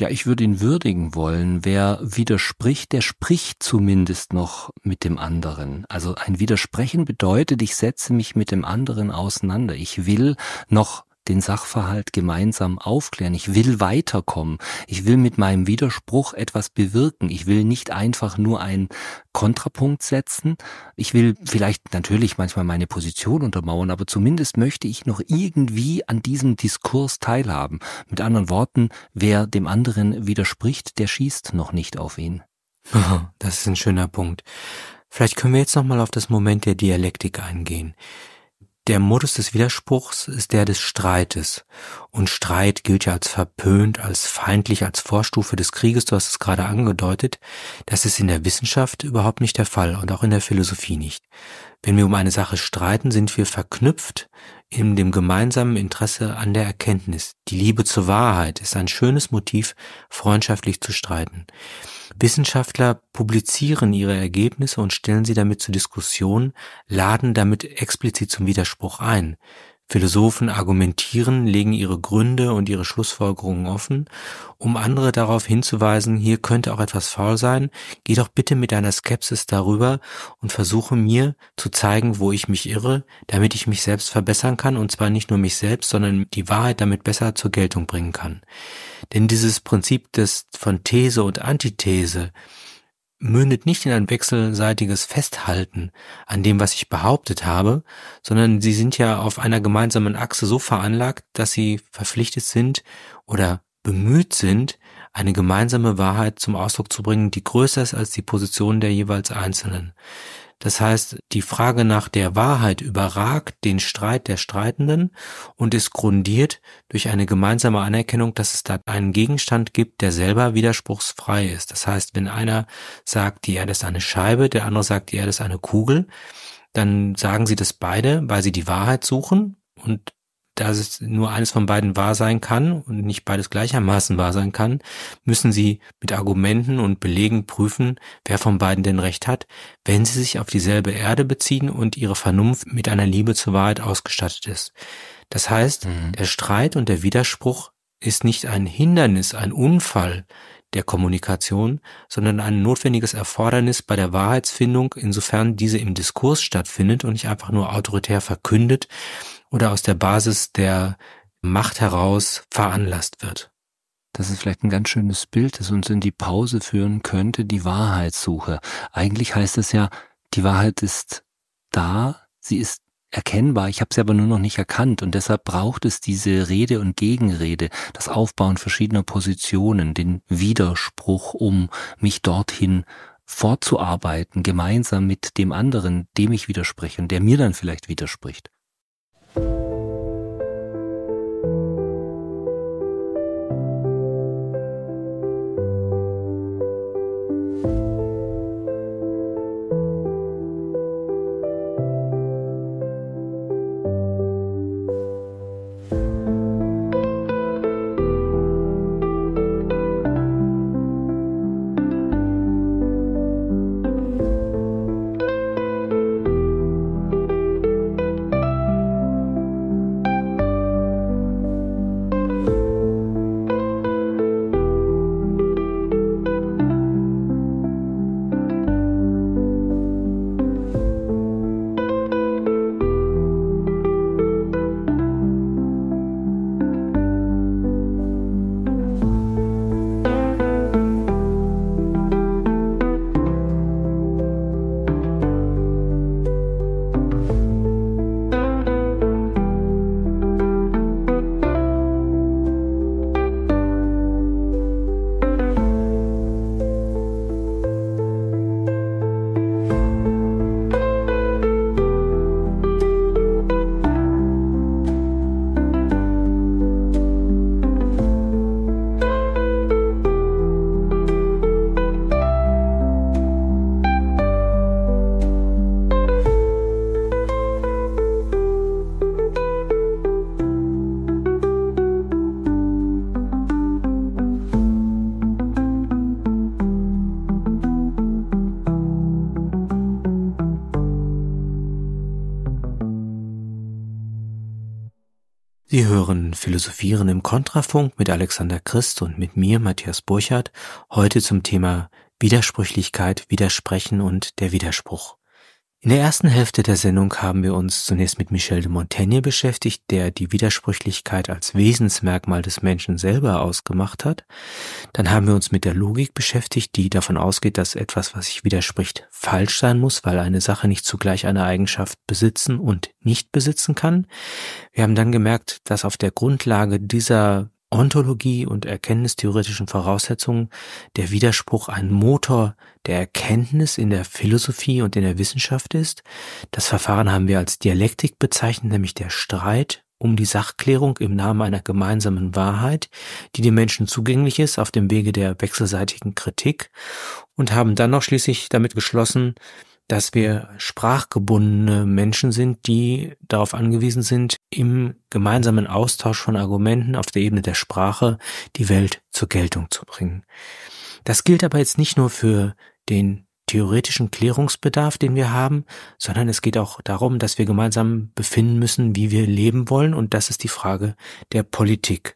ja, ich würde ihn würdigen wollen. Wer widerspricht, der spricht zumindest noch mit dem anderen. Also ein Widersprechen bedeutet, ich setze mich mit dem anderen auseinander. Ich will noch den Sachverhalt gemeinsam aufklären. Ich will weiterkommen. Ich will mit meinem Widerspruch etwas bewirken. Ich will nicht einfach nur einen Kontrapunkt setzen. Ich will vielleicht natürlich manchmal meine Position untermauern, aber zumindest möchte ich noch irgendwie an diesem Diskurs teilhaben. Mit anderen Worten, wer dem anderen widerspricht, der schießt noch nicht auf ihn. das ist ein schöner Punkt. Vielleicht können wir jetzt nochmal auf das Moment der Dialektik eingehen. Der Modus des Widerspruchs ist der des Streites. Und Streit gilt ja als verpönt, als feindlich, als Vorstufe des Krieges. Du hast es gerade angedeutet. Das ist in der Wissenschaft überhaupt nicht der Fall und auch in der Philosophie nicht. Wenn wir um eine Sache streiten, sind wir verknüpft in dem gemeinsamen Interesse an der Erkenntnis. Die Liebe zur Wahrheit ist ein schönes Motiv, freundschaftlich zu streiten. Wissenschaftler publizieren ihre Ergebnisse und stellen sie damit zur Diskussion, laden damit explizit zum Widerspruch ein. Philosophen argumentieren, legen ihre Gründe und ihre Schlussfolgerungen offen, um andere darauf hinzuweisen, hier könnte auch etwas faul sein, geh doch bitte mit deiner Skepsis darüber und versuche mir zu zeigen, wo ich mich irre, damit ich mich selbst verbessern kann und zwar nicht nur mich selbst, sondern die Wahrheit damit besser zur Geltung bringen kann. Denn dieses Prinzip des von These und Antithese, mündet nicht in ein wechselseitiges Festhalten an dem, was ich behauptet habe, sondern sie sind ja auf einer gemeinsamen Achse so veranlagt, dass sie verpflichtet sind oder bemüht sind, eine gemeinsame Wahrheit zum Ausdruck zu bringen, die größer ist als die Position der jeweils Einzelnen. Das heißt, die Frage nach der Wahrheit überragt den Streit der Streitenden und ist grundiert durch eine gemeinsame Anerkennung, dass es da einen Gegenstand gibt, der selber widerspruchsfrei ist. Das heißt, wenn einer sagt, die Erde ist eine Scheibe, der andere sagt, die Erde ist eine Kugel, dann sagen sie das beide, weil sie die Wahrheit suchen und dass es nur eines von beiden wahr sein kann und nicht beides gleichermaßen wahr sein kann, müssen Sie mit Argumenten und Belegen prüfen, wer von beiden denn recht hat, wenn Sie sich auf dieselbe Erde beziehen und Ihre Vernunft mit einer Liebe zur Wahrheit ausgestattet ist. Das heißt, mhm. der Streit und der Widerspruch ist nicht ein Hindernis, ein Unfall der Kommunikation, sondern ein notwendiges Erfordernis bei der Wahrheitsfindung, insofern diese im Diskurs stattfindet und nicht einfach nur autoritär verkündet oder aus der Basis der Macht heraus veranlasst wird. Das ist vielleicht ein ganz schönes Bild, das uns in die Pause führen könnte, die Wahrheitssuche. Eigentlich heißt es ja, die Wahrheit ist da, sie ist erkennbar, ich habe sie aber nur noch nicht erkannt und deshalb braucht es diese Rede und Gegenrede, das Aufbauen verschiedener Positionen, den Widerspruch, um mich dorthin fortzuarbeiten, gemeinsam mit dem anderen, dem ich widerspreche und der mir dann vielleicht widerspricht. hören Philosophieren im Kontrafunk mit Alexander Christ und mit mir, Matthias Burchardt, heute zum Thema Widersprüchlichkeit, Widersprechen und der Widerspruch. In der ersten Hälfte der Sendung haben wir uns zunächst mit Michel de Montaigne beschäftigt, der die Widersprüchlichkeit als Wesensmerkmal des Menschen selber ausgemacht hat. Dann haben wir uns mit der Logik beschäftigt, die davon ausgeht, dass etwas, was sich widerspricht, falsch sein muss, weil eine Sache nicht zugleich eine Eigenschaft besitzen und nicht besitzen kann. Wir haben dann gemerkt, dass auf der Grundlage dieser Ontologie und erkenntnistheoretischen Voraussetzungen der Widerspruch ein Motor der Erkenntnis in der Philosophie und in der Wissenschaft ist. Das Verfahren haben wir als Dialektik bezeichnet, nämlich der Streit um die Sachklärung im Namen einer gemeinsamen Wahrheit, die den Menschen zugänglich ist auf dem Wege der wechselseitigen Kritik und haben dann noch schließlich damit geschlossen, dass wir sprachgebundene Menschen sind, die darauf angewiesen sind, im gemeinsamen Austausch von Argumenten auf der Ebene der Sprache die Welt zur Geltung zu bringen. Das gilt aber jetzt nicht nur für den theoretischen Klärungsbedarf, den wir haben, sondern es geht auch darum, dass wir gemeinsam befinden müssen, wie wir leben wollen. Und das ist die Frage der Politik.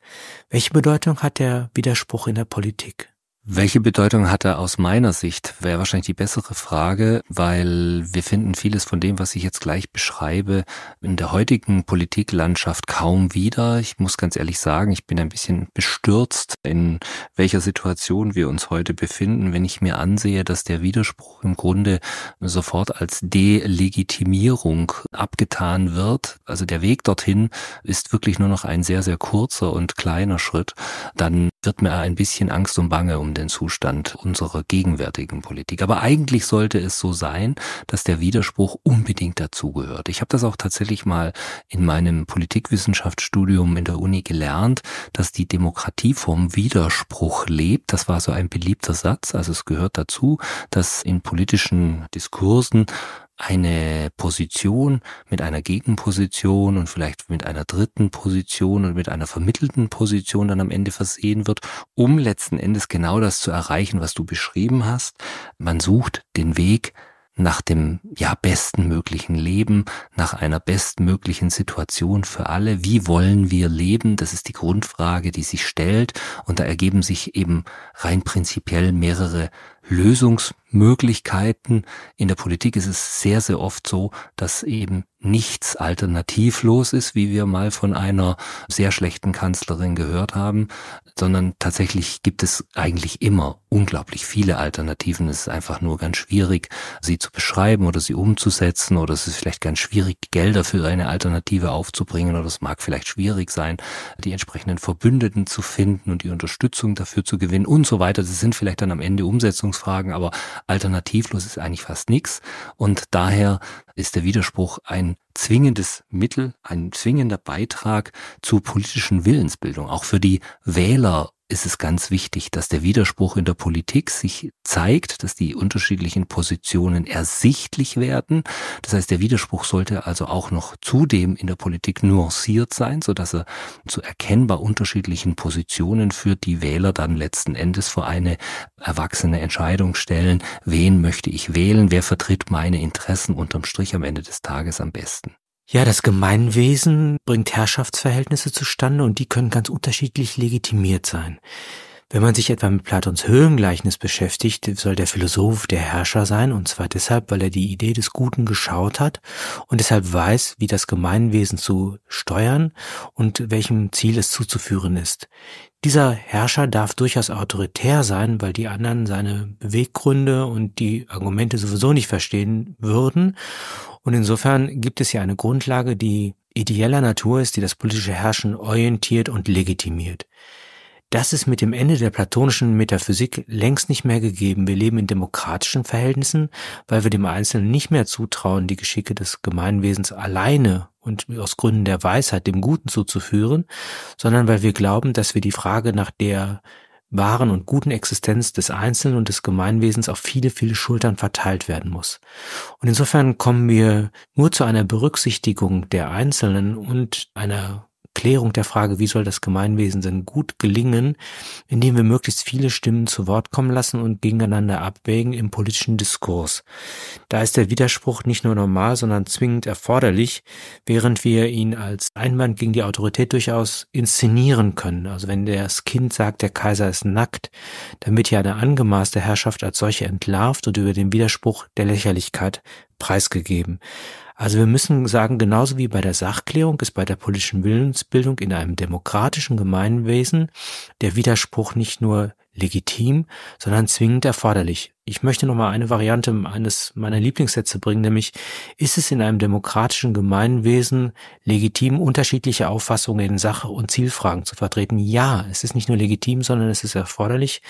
Welche Bedeutung hat der Widerspruch in der Politik? Welche Bedeutung hat er aus meiner Sicht? Wäre wahrscheinlich die bessere Frage, weil wir finden vieles von dem, was ich jetzt gleich beschreibe, in der heutigen Politiklandschaft kaum wieder. Ich muss ganz ehrlich sagen, ich bin ein bisschen bestürzt, in welcher Situation wir uns heute befinden, wenn ich mir ansehe, dass der Widerspruch im Grunde sofort als Delegitimierung abgetan wird. Also der Weg dorthin ist wirklich nur noch ein sehr, sehr kurzer und kleiner Schritt. Dann wird mir ein bisschen Angst und Bange um den Zustand unserer gegenwärtigen Politik. Aber eigentlich sollte es so sein, dass der Widerspruch unbedingt dazugehört. Ich habe das auch tatsächlich mal in meinem Politikwissenschaftsstudium in der Uni gelernt, dass die Demokratie vom Widerspruch lebt. Das war so ein beliebter Satz. Also es gehört dazu, dass in politischen Diskursen eine Position mit einer Gegenposition und vielleicht mit einer dritten Position und mit einer vermittelten Position dann am Ende versehen wird, um letzten Endes genau das zu erreichen, was du beschrieben hast. Man sucht den Weg nach dem ja besten möglichen Leben, nach einer bestmöglichen Situation für alle. Wie wollen wir leben? Das ist die Grundfrage, die sich stellt. Und da ergeben sich eben rein prinzipiell mehrere Lösungsmöglichkeiten. In der Politik ist es sehr, sehr oft so, dass eben nichts alternativlos ist, wie wir mal von einer sehr schlechten Kanzlerin gehört haben, sondern tatsächlich gibt es eigentlich immer unglaublich viele Alternativen. Es ist einfach nur ganz schwierig, sie zu beschreiben oder sie umzusetzen oder es ist vielleicht ganz schwierig, Gelder für eine Alternative aufzubringen oder es mag vielleicht schwierig sein, die entsprechenden Verbündeten zu finden und die Unterstützung dafür zu gewinnen und so weiter. Das sind vielleicht dann am Ende Umsetzungsfragen, aber alternativlos ist eigentlich fast nichts und daher ist der Widerspruch ein zwingendes Mittel, ein zwingender Beitrag zur politischen Willensbildung, auch für die Wähler ist es ganz wichtig, dass der Widerspruch in der Politik sich zeigt, dass die unterschiedlichen Positionen ersichtlich werden. Das heißt, der Widerspruch sollte also auch noch zudem in der Politik nuanciert sein, so dass er zu erkennbar unterschiedlichen Positionen führt, die Wähler dann letzten Endes vor eine erwachsene Entscheidung stellen, wen möchte ich wählen, wer vertritt meine Interessen unterm Strich am Ende des Tages am besten. Ja, das Gemeinwesen bringt Herrschaftsverhältnisse zustande und die können ganz unterschiedlich legitimiert sein. Wenn man sich etwa mit Platons Höhengleichnis beschäftigt, soll der Philosoph der Herrscher sein, und zwar deshalb, weil er die Idee des Guten geschaut hat und deshalb weiß, wie das Gemeinwesen zu steuern und welchem Ziel es zuzuführen ist. Dieser Herrscher darf durchaus autoritär sein, weil die anderen seine Beweggründe und die Argumente sowieso nicht verstehen würden und insofern gibt es hier eine Grundlage, die ideeller Natur ist, die das politische Herrschen orientiert und legitimiert. Das ist mit dem Ende der platonischen Metaphysik längst nicht mehr gegeben. Wir leben in demokratischen Verhältnissen, weil wir dem Einzelnen nicht mehr zutrauen, die Geschicke des Gemeinwesens alleine und aus Gründen der Weisheit dem Guten zuzuführen, sondern weil wir glauben, dass wir die Frage nach der wahren und guten Existenz des Einzelnen und des Gemeinwesens auf viele, viele Schultern verteilt werden muss. Und insofern kommen wir nur zu einer Berücksichtigung der Einzelnen und einer Klärung der Frage, wie soll das Gemeinwesen denn gut gelingen, indem wir möglichst viele Stimmen zu Wort kommen lassen und gegeneinander abwägen im politischen Diskurs. Da ist der Widerspruch nicht nur normal, sondern zwingend erforderlich, während wir ihn als Einwand gegen die Autorität durchaus inszenieren können. Also wenn das Kind sagt, der Kaiser ist nackt, damit ja eine angemaßte Herrschaft als solche entlarvt und über den Widerspruch der Lächerlichkeit preisgegeben. Also wir müssen sagen, genauso wie bei der Sachklärung ist bei der politischen Willensbildung in einem demokratischen Gemeinwesen der Widerspruch nicht nur legitim, sondern zwingend erforderlich. Ich möchte nochmal eine Variante eines meiner Lieblingssätze bringen, nämlich ist es in einem demokratischen Gemeinwesen legitim, unterschiedliche Auffassungen in Sache und Zielfragen zu vertreten? Ja, es ist nicht nur legitim, sondern es ist erforderlich,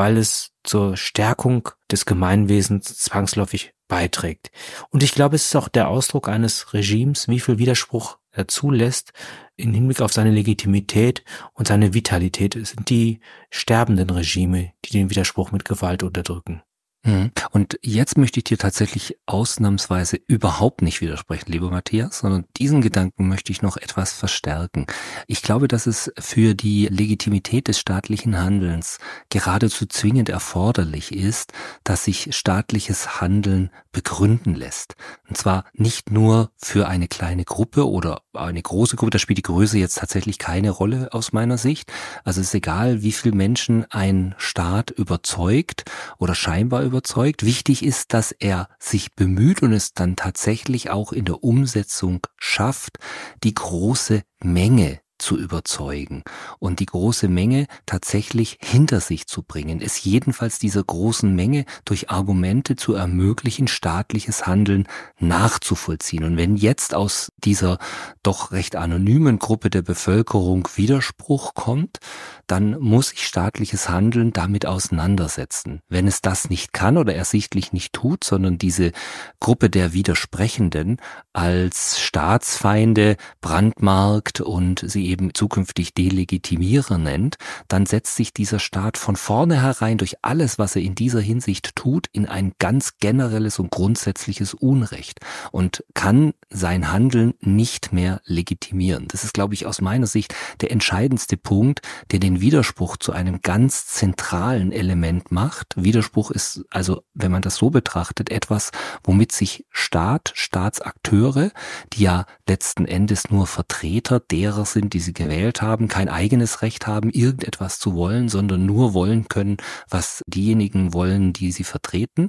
weil es zur Stärkung des Gemeinwesens zwangsläufig beiträgt. Und ich glaube, es ist auch der Ausdruck eines Regimes, wie viel Widerspruch er zulässt in Hinblick auf seine Legitimität und seine Vitalität. Es sind die sterbenden Regime, die den Widerspruch mit Gewalt unterdrücken. Mhm. Und jetzt möchte ich dir tatsächlich ausnahmsweise überhaupt nicht widersprechen, lieber Matthias, sondern diesen Gedanken möchte ich noch etwas verstärken. Ich glaube, dass es für die Legitimität des staatlichen Handelns geradezu zwingend erforderlich ist, dass sich staatliches Handeln begründen lässt. Und zwar nicht nur für eine kleine Gruppe oder eine große Gruppe, da spielt die Größe jetzt tatsächlich keine Rolle aus meiner Sicht. Also es ist egal, wie viele Menschen ein Staat überzeugt oder scheinbar überzeugt. Wichtig ist, dass er sich bemüht und es dann tatsächlich auch in der Umsetzung schafft, die große Menge zu überzeugen und die große Menge tatsächlich hinter sich zu bringen, es jedenfalls dieser großen Menge durch Argumente zu ermöglichen, staatliches Handeln nachzuvollziehen. Und wenn jetzt aus dieser doch recht anonymen Gruppe der Bevölkerung Widerspruch kommt, dann muss ich staatliches Handeln damit auseinandersetzen. Wenn es das nicht kann oder ersichtlich nicht tut, sondern diese Gruppe der Widersprechenden als Staatsfeinde brandmarkt und sie eben zukünftig Delegitimiere nennt, dann setzt sich dieser Staat von vornherein durch alles, was er in dieser Hinsicht tut, in ein ganz generelles und grundsätzliches Unrecht und kann sein Handeln nicht mehr legitimieren. Das ist, glaube ich, aus meiner Sicht der entscheidendste Punkt, der den Widerspruch zu einem ganz zentralen Element macht. Widerspruch ist also, wenn man das so betrachtet, etwas, womit sich Staat, Staatsakteure, die ja letzten Endes nur Vertreter derer sind, die die sie gewählt haben, kein eigenes Recht haben, irgendetwas zu wollen, sondern nur wollen können, was diejenigen wollen, die sie vertreten,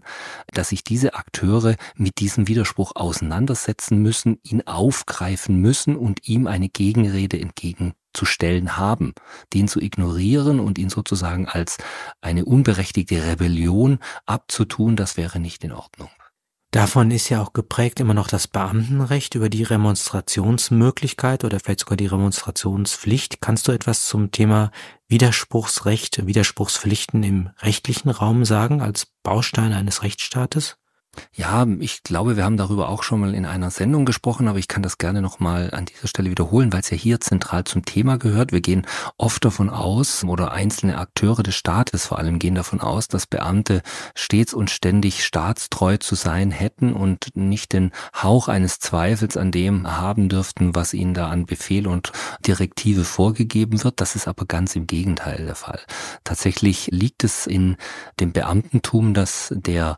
dass sich diese Akteure mit diesem Widerspruch auseinandersetzen müssen, ihn aufgreifen müssen und ihm eine Gegenrede entgegen zu stellen haben, den zu ignorieren und ihn sozusagen als eine unberechtigte Rebellion abzutun, das wäre nicht in Ordnung. Davon ist ja auch geprägt immer noch das Beamtenrecht über die Remonstrationsmöglichkeit oder vielleicht sogar die Remonstrationspflicht. Kannst du etwas zum Thema Widerspruchsrecht, Widerspruchspflichten im rechtlichen Raum sagen als Baustein eines Rechtsstaates? Ja, ich glaube, wir haben darüber auch schon mal in einer Sendung gesprochen, aber ich kann das gerne nochmal an dieser Stelle wiederholen, weil es ja hier zentral zum Thema gehört. Wir gehen oft davon aus, oder einzelne Akteure des Staates vor allem gehen davon aus, dass Beamte stets und ständig staatstreu zu sein hätten und nicht den Hauch eines Zweifels an dem haben dürften, was ihnen da an Befehl und Direktive vorgegeben wird. Das ist aber ganz im Gegenteil der Fall. Tatsächlich liegt es in dem Beamtentum, dass der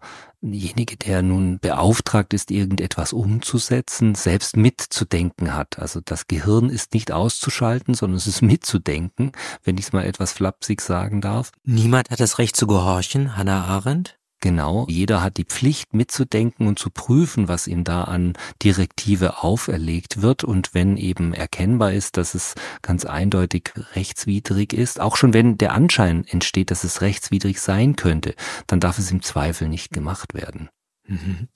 derjenige, der nun beauftragt ist, irgendetwas umzusetzen, selbst mitzudenken hat. Also das Gehirn ist nicht auszuschalten, sondern es ist mitzudenken, wenn ich es mal etwas flapsig sagen darf. Niemand hat das Recht zu gehorchen, Hannah Arendt? Genau, jeder hat die Pflicht mitzudenken und zu prüfen, was ihm da an Direktive auferlegt wird. Und wenn eben erkennbar ist, dass es ganz eindeutig rechtswidrig ist, auch schon wenn der Anschein entsteht, dass es rechtswidrig sein könnte, dann darf es im Zweifel nicht gemacht werden. Mhm.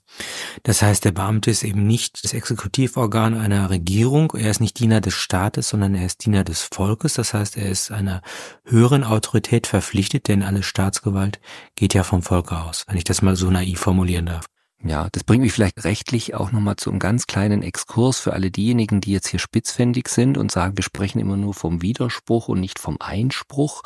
Das heißt, der Beamte ist eben nicht das Exekutivorgan einer Regierung, er ist nicht Diener des Staates, sondern er ist Diener des Volkes. Das heißt, er ist einer höheren Autorität verpflichtet, denn alle Staatsgewalt geht ja vom Volke aus, wenn ich das mal so naiv formulieren darf. Ja, das bringt mich vielleicht rechtlich auch nochmal zu einem ganz kleinen Exkurs für alle diejenigen, die jetzt hier spitzfindig sind und sagen, wir sprechen immer nur vom Widerspruch und nicht vom Einspruch.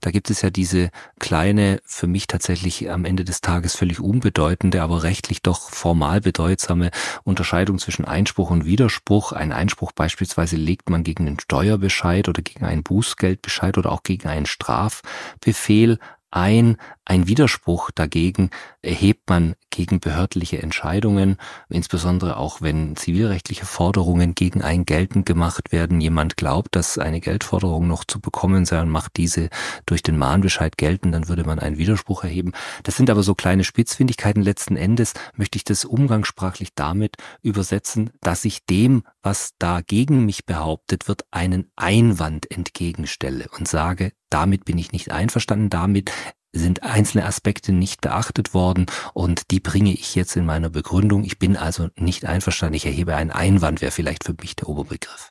Da gibt es ja diese kleine, für mich tatsächlich am Ende des Tages völlig unbedeutende, aber rechtlich doch formal bedeutsame Unterscheidung zwischen Einspruch und Widerspruch. Ein Einspruch beispielsweise legt man gegen einen Steuerbescheid oder gegen einen Bußgeldbescheid oder auch gegen einen Strafbefehl ein. Ein Widerspruch dagegen erhebt man gegen behördliche Entscheidungen, insbesondere auch wenn zivilrechtliche Forderungen gegen einen geltend gemacht werden. Jemand glaubt, dass eine Geldforderung noch zu bekommen sei und macht diese durch den Mahnbescheid geltend, dann würde man einen Widerspruch erheben. Das sind aber so kleine Spitzfindigkeiten. Letzten Endes möchte ich das umgangssprachlich damit übersetzen, dass ich dem, was da gegen mich behauptet wird, einen Einwand entgegenstelle und sage, damit bin ich nicht einverstanden, damit sind einzelne Aspekte nicht beachtet worden und die bringe ich jetzt in meiner Begründung. Ich bin also nicht einverstanden. Ich erhebe einen Einwand, wäre vielleicht für mich der Oberbegriff.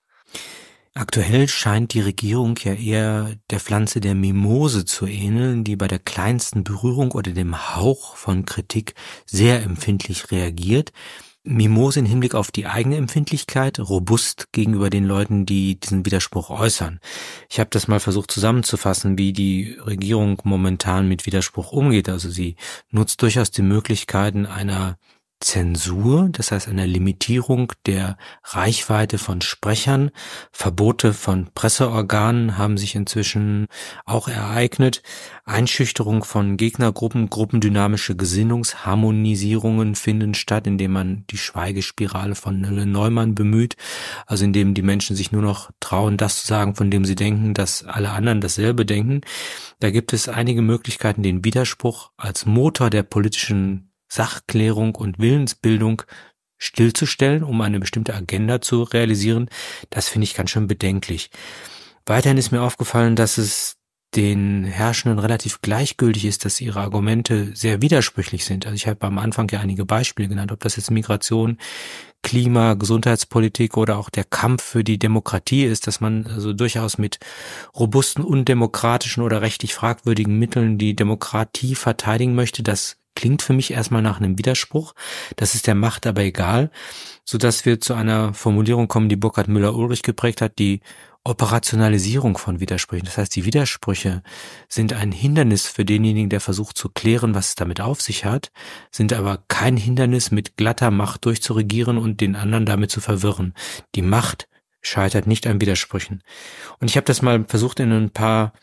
Aktuell scheint die Regierung ja eher der Pflanze der Mimose zu ähneln, die bei der kleinsten Berührung oder dem Hauch von Kritik sehr empfindlich reagiert. Mimose im Hinblick auf die eigene Empfindlichkeit, robust gegenüber den Leuten, die diesen Widerspruch äußern. Ich habe das mal versucht zusammenzufassen, wie die Regierung momentan mit Widerspruch umgeht. Also sie nutzt durchaus die Möglichkeiten einer Zensur, das heißt einer Limitierung der Reichweite von Sprechern. Verbote von Presseorganen haben sich inzwischen auch ereignet. Einschüchterung von Gegnergruppen, gruppendynamische Gesinnungsharmonisierungen finden statt, indem man die Schweigespirale von Nölle Neumann bemüht, also indem die Menschen sich nur noch trauen, das zu sagen, von dem sie denken, dass alle anderen dasselbe denken. Da gibt es einige Möglichkeiten, den Widerspruch als Motor der politischen Sachklärung und Willensbildung stillzustellen, um eine bestimmte Agenda zu realisieren, das finde ich ganz schön bedenklich. Weiterhin ist mir aufgefallen, dass es den Herrschenden relativ gleichgültig ist, dass ihre Argumente sehr widersprüchlich sind. Also ich habe am Anfang ja einige Beispiele genannt, ob das jetzt Migration, Klima, Gesundheitspolitik oder auch der Kampf für die Demokratie ist, dass man also durchaus mit robusten, undemokratischen oder rechtlich fragwürdigen Mitteln die Demokratie verteidigen möchte. Das klingt für mich erstmal nach einem Widerspruch. Das ist der Macht aber egal, so dass wir zu einer Formulierung kommen, die Burkhard Müller-Ulrich geprägt hat, die Operationalisierung von Widersprüchen. Das heißt, die Widersprüche sind ein Hindernis für denjenigen, der versucht zu klären, was es damit auf sich hat, sind aber kein Hindernis, mit glatter Macht durchzuregieren und den anderen damit zu verwirren. Die Macht scheitert nicht an Widersprüchen. Und ich habe das mal versucht, in ein paar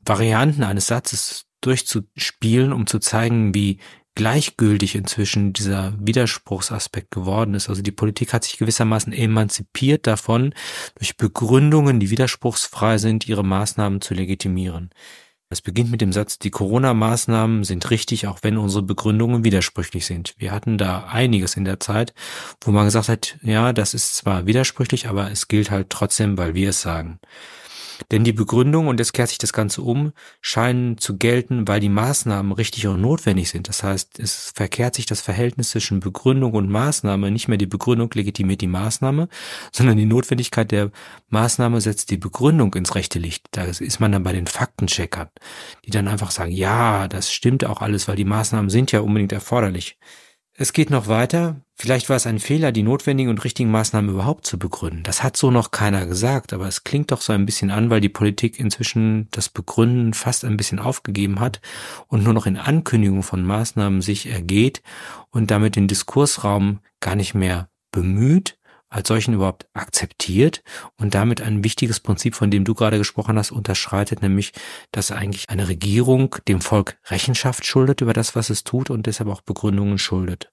Varianten eines Satzes durchzuspielen, um zu zeigen, wie gleichgültig inzwischen dieser Widerspruchsaspekt geworden ist. Also die Politik hat sich gewissermaßen emanzipiert davon, durch Begründungen, die widerspruchsfrei sind, ihre Maßnahmen zu legitimieren. Das beginnt mit dem Satz, die Corona-Maßnahmen sind richtig, auch wenn unsere Begründungen widersprüchlich sind. Wir hatten da einiges in der Zeit, wo man gesagt hat, ja, das ist zwar widersprüchlich, aber es gilt halt trotzdem, weil wir es sagen. Denn die Begründung, und jetzt kehrt sich das Ganze um, scheinen zu gelten, weil die Maßnahmen richtig und notwendig sind. Das heißt, es verkehrt sich das Verhältnis zwischen Begründung und Maßnahme. Nicht mehr die Begründung legitimiert die Maßnahme, sondern die Notwendigkeit der Maßnahme setzt die Begründung ins rechte Licht. Da ist man dann bei den Faktencheckern, die dann einfach sagen, ja, das stimmt auch alles, weil die Maßnahmen sind ja unbedingt erforderlich. Es geht noch weiter. Vielleicht war es ein Fehler, die notwendigen und richtigen Maßnahmen überhaupt zu begründen. Das hat so noch keiner gesagt, aber es klingt doch so ein bisschen an, weil die Politik inzwischen das Begründen fast ein bisschen aufgegeben hat und nur noch in Ankündigung von Maßnahmen sich ergeht und damit den Diskursraum gar nicht mehr bemüht als solchen überhaupt akzeptiert und damit ein wichtiges Prinzip, von dem du gerade gesprochen hast, unterschreitet, nämlich, dass eigentlich eine Regierung dem Volk Rechenschaft schuldet über das, was es tut und deshalb auch Begründungen schuldet.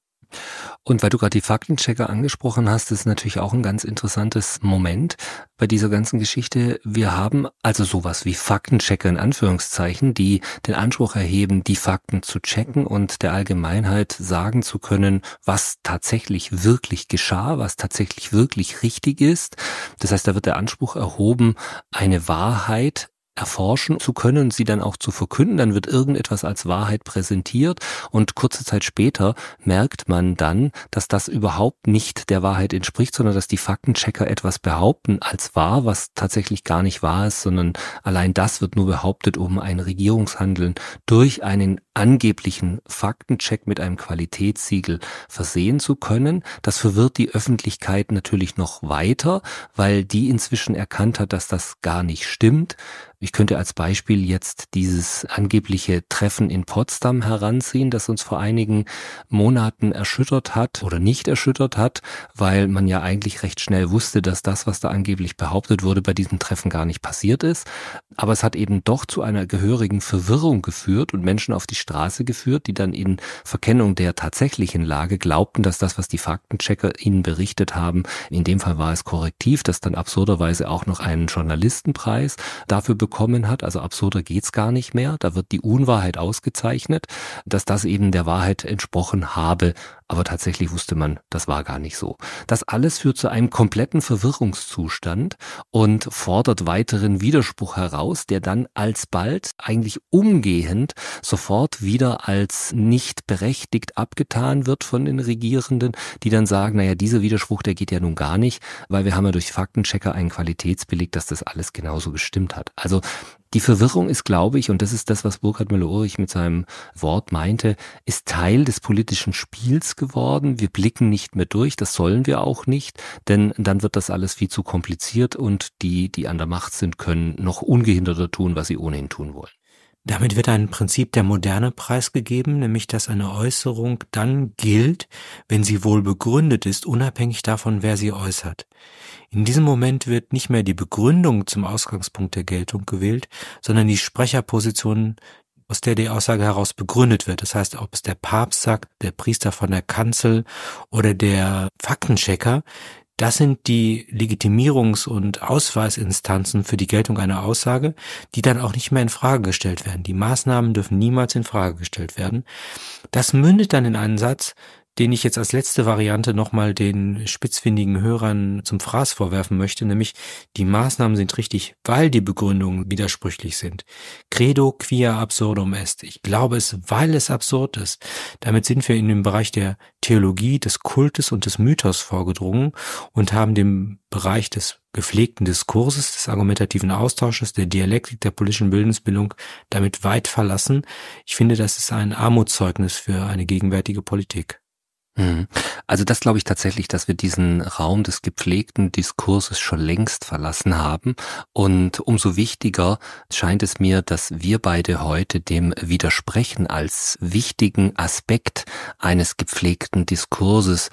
Und weil du gerade die Faktenchecker angesprochen hast, ist natürlich auch ein ganz interessantes Moment bei dieser ganzen Geschichte. Wir haben also sowas wie Faktenchecker in Anführungszeichen, die den Anspruch erheben, die Fakten zu checken und der Allgemeinheit sagen zu können, was tatsächlich wirklich geschah, was tatsächlich wirklich richtig ist. Das heißt, da wird der Anspruch erhoben, eine Wahrheit erforschen zu können sie dann auch zu verkünden. Dann wird irgendetwas als Wahrheit präsentiert und kurze Zeit später merkt man dann, dass das überhaupt nicht der Wahrheit entspricht, sondern dass die Faktenchecker etwas behaupten als wahr, was tatsächlich gar nicht wahr ist, sondern allein das wird nur behauptet, um ein Regierungshandeln durch einen angeblichen Faktencheck mit einem Qualitätssiegel versehen zu können. Das verwirrt die Öffentlichkeit natürlich noch weiter, weil die inzwischen erkannt hat, dass das gar nicht stimmt. Ich könnte als Beispiel jetzt dieses angebliche Treffen in Potsdam heranziehen, das uns vor einigen Monaten erschüttert hat oder nicht erschüttert hat, weil man ja eigentlich recht schnell wusste, dass das, was da angeblich behauptet wurde, bei diesem Treffen gar nicht passiert ist. Aber es hat eben doch zu einer gehörigen Verwirrung geführt und Menschen auf die Straße geführt, die dann in Verkennung der tatsächlichen Lage glaubten, dass das, was die Faktenchecker ihnen berichtet haben, in dem Fall war es korrektiv, dass dann absurderweise auch noch einen Journalistenpreis dafür bekommen hat, also absurder geht's gar nicht mehr, da wird die Unwahrheit ausgezeichnet, dass das eben der Wahrheit entsprochen habe aber tatsächlich wusste man, das war gar nicht so. Das alles führt zu einem kompletten Verwirrungszustand und fordert weiteren Widerspruch heraus, der dann alsbald, eigentlich umgehend, sofort wieder als nicht berechtigt abgetan wird von den Regierenden, die dann sagen, naja, dieser Widerspruch, der geht ja nun gar nicht, weil wir haben ja durch Faktenchecker einen Qualitätsbeleg, dass das alles genauso gestimmt hat. Also die Verwirrung ist, glaube ich, und das ist das, was Burkhard Müller-Urich mit seinem Wort meinte, ist Teil des politischen Spiels geworden. Wir blicken nicht mehr durch, das sollen wir auch nicht, denn dann wird das alles viel zu kompliziert und die, die an der Macht sind, können noch ungehinderter tun, was sie ohnehin tun wollen. Damit wird ein Prinzip der Moderne preisgegeben, nämlich dass eine Äußerung dann gilt, wenn sie wohl begründet ist, unabhängig davon, wer sie äußert. In diesem Moment wird nicht mehr die Begründung zum Ausgangspunkt der Geltung gewählt, sondern die Sprecherposition, aus der die Aussage heraus begründet wird. Das heißt, ob es der Papst sagt, der Priester von der Kanzel oder der Faktenchecker, das sind die Legitimierungs- und Ausweisinstanzen für die Geltung einer Aussage, die dann auch nicht mehr in Frage gestellt werden. Die Maßnahmen dürfen niemals in Frage gestellt werden. Das mündet dann in einen Satz, den ich jetzt als letzte Variante nochmal den spitzfindigen Hörern zum Fraß vorwerfen möchte, nämlich die Maßnahmen sind richtig, weil die Begründungen widersprüchlich sind. Credo quia absurdum est. Ich glaube es, weil es absurd ist. Damit sind wir in den Bereich der Theologie, des Kultes und des Mythos vorgedrungen und haben den Bereich des gepflegten Diskurses, des argumentativen Austausches, der Dialektik, der politischen Bildungsbildung damit weit verlassen. Ich finde, das ist ein Armutszeugnis für eine gegenwärtige Politik. Mhm. Also das glaube ich tatsächlich, dass wir diesen Raum des gepflegten Diskurses schon längst verlassen haben. Und umso wichtiger scheint es mir, dass wir beide heute dem Widersprechen als wichtigen Aspekt eines gepflegten Diskurses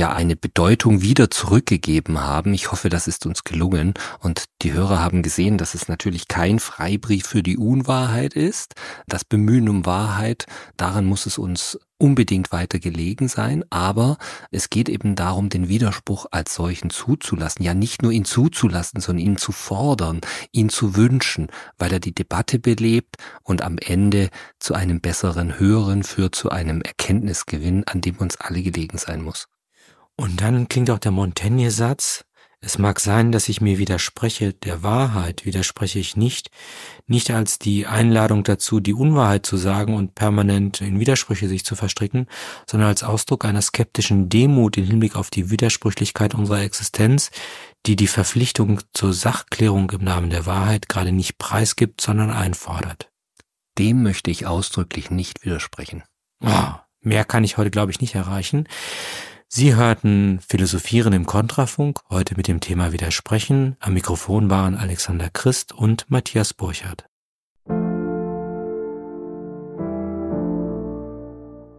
ja eine Bedeutung wieder zurückgegeben haben. Ich hoffe, das ist uns gelungen. Und die Hörer haben gesehen, dass es natürlich kein Freibrief für die Unwahrheit ist. Das Bemühen um Wahrheit, daran muss es uns unbedingt weiter gelegen sein, aber es geht eben darum, den Widerspruch als solchen zuzulassen. Ja, nicht nur ihn zuzulassen, sondern ihn zu fordern, ihn zu wünschen, weil er die Debatte belebt und am Ende zu einem besseren, Hören führt, zu einem Erkenntnisgewinn, an dem uns alle gelegen sein muss. Und dann klingt auch der Montaigne-Satz, es mag sein, dass ich mir widerspreche, der Wahrheit widerspreche ich nicht, nicht als die Einladung dazu, die Unwahrheit zu sagen und permanent in Widersprüche sich zu verstricken, sondern als Ausdruck einer skeptischen Demut im Hinblick auf die Widersprüchlichkeit unserer Existenz, die die Verpflichtung zur Sachklärung im Namen der Wahrheit gerade nicht preisgibt, sondern einfordert. Dem möchte ich ausdrücklich nicht widersprechen. Oh, mehr kann ich heute, glaube ich, nicht erreichen. Sie hörten Philosophieren im Kontrafunk, heute mit dem Thema Widersprechen. Am Mikrofon waren Alexander Christ und Matthias Burchardt.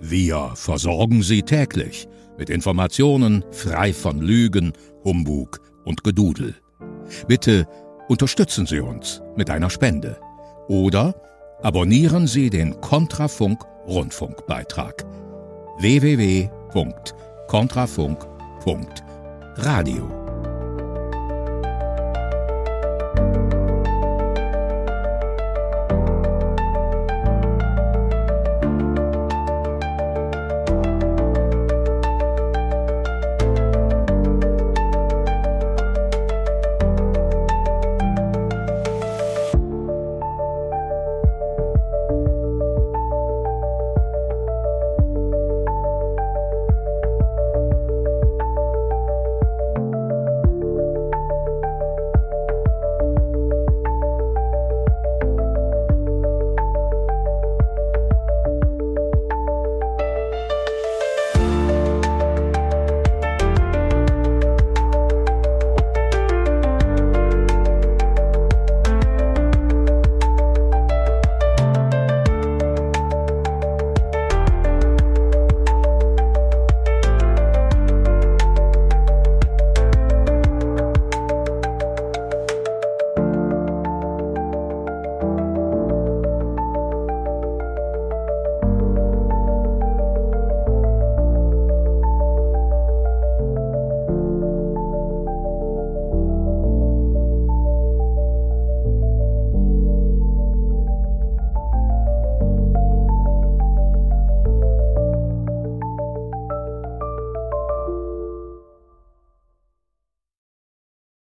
Wir versorgen Sie täglich mit Informationen frei von Lügen, Humbug und Gedudel. Bitte unterstützen Sie uns mit einer Spende oder abonnieren Sie den Kontrafunk Rundfunkbeitrag www.kontrafunk.de kontrafunk.radio.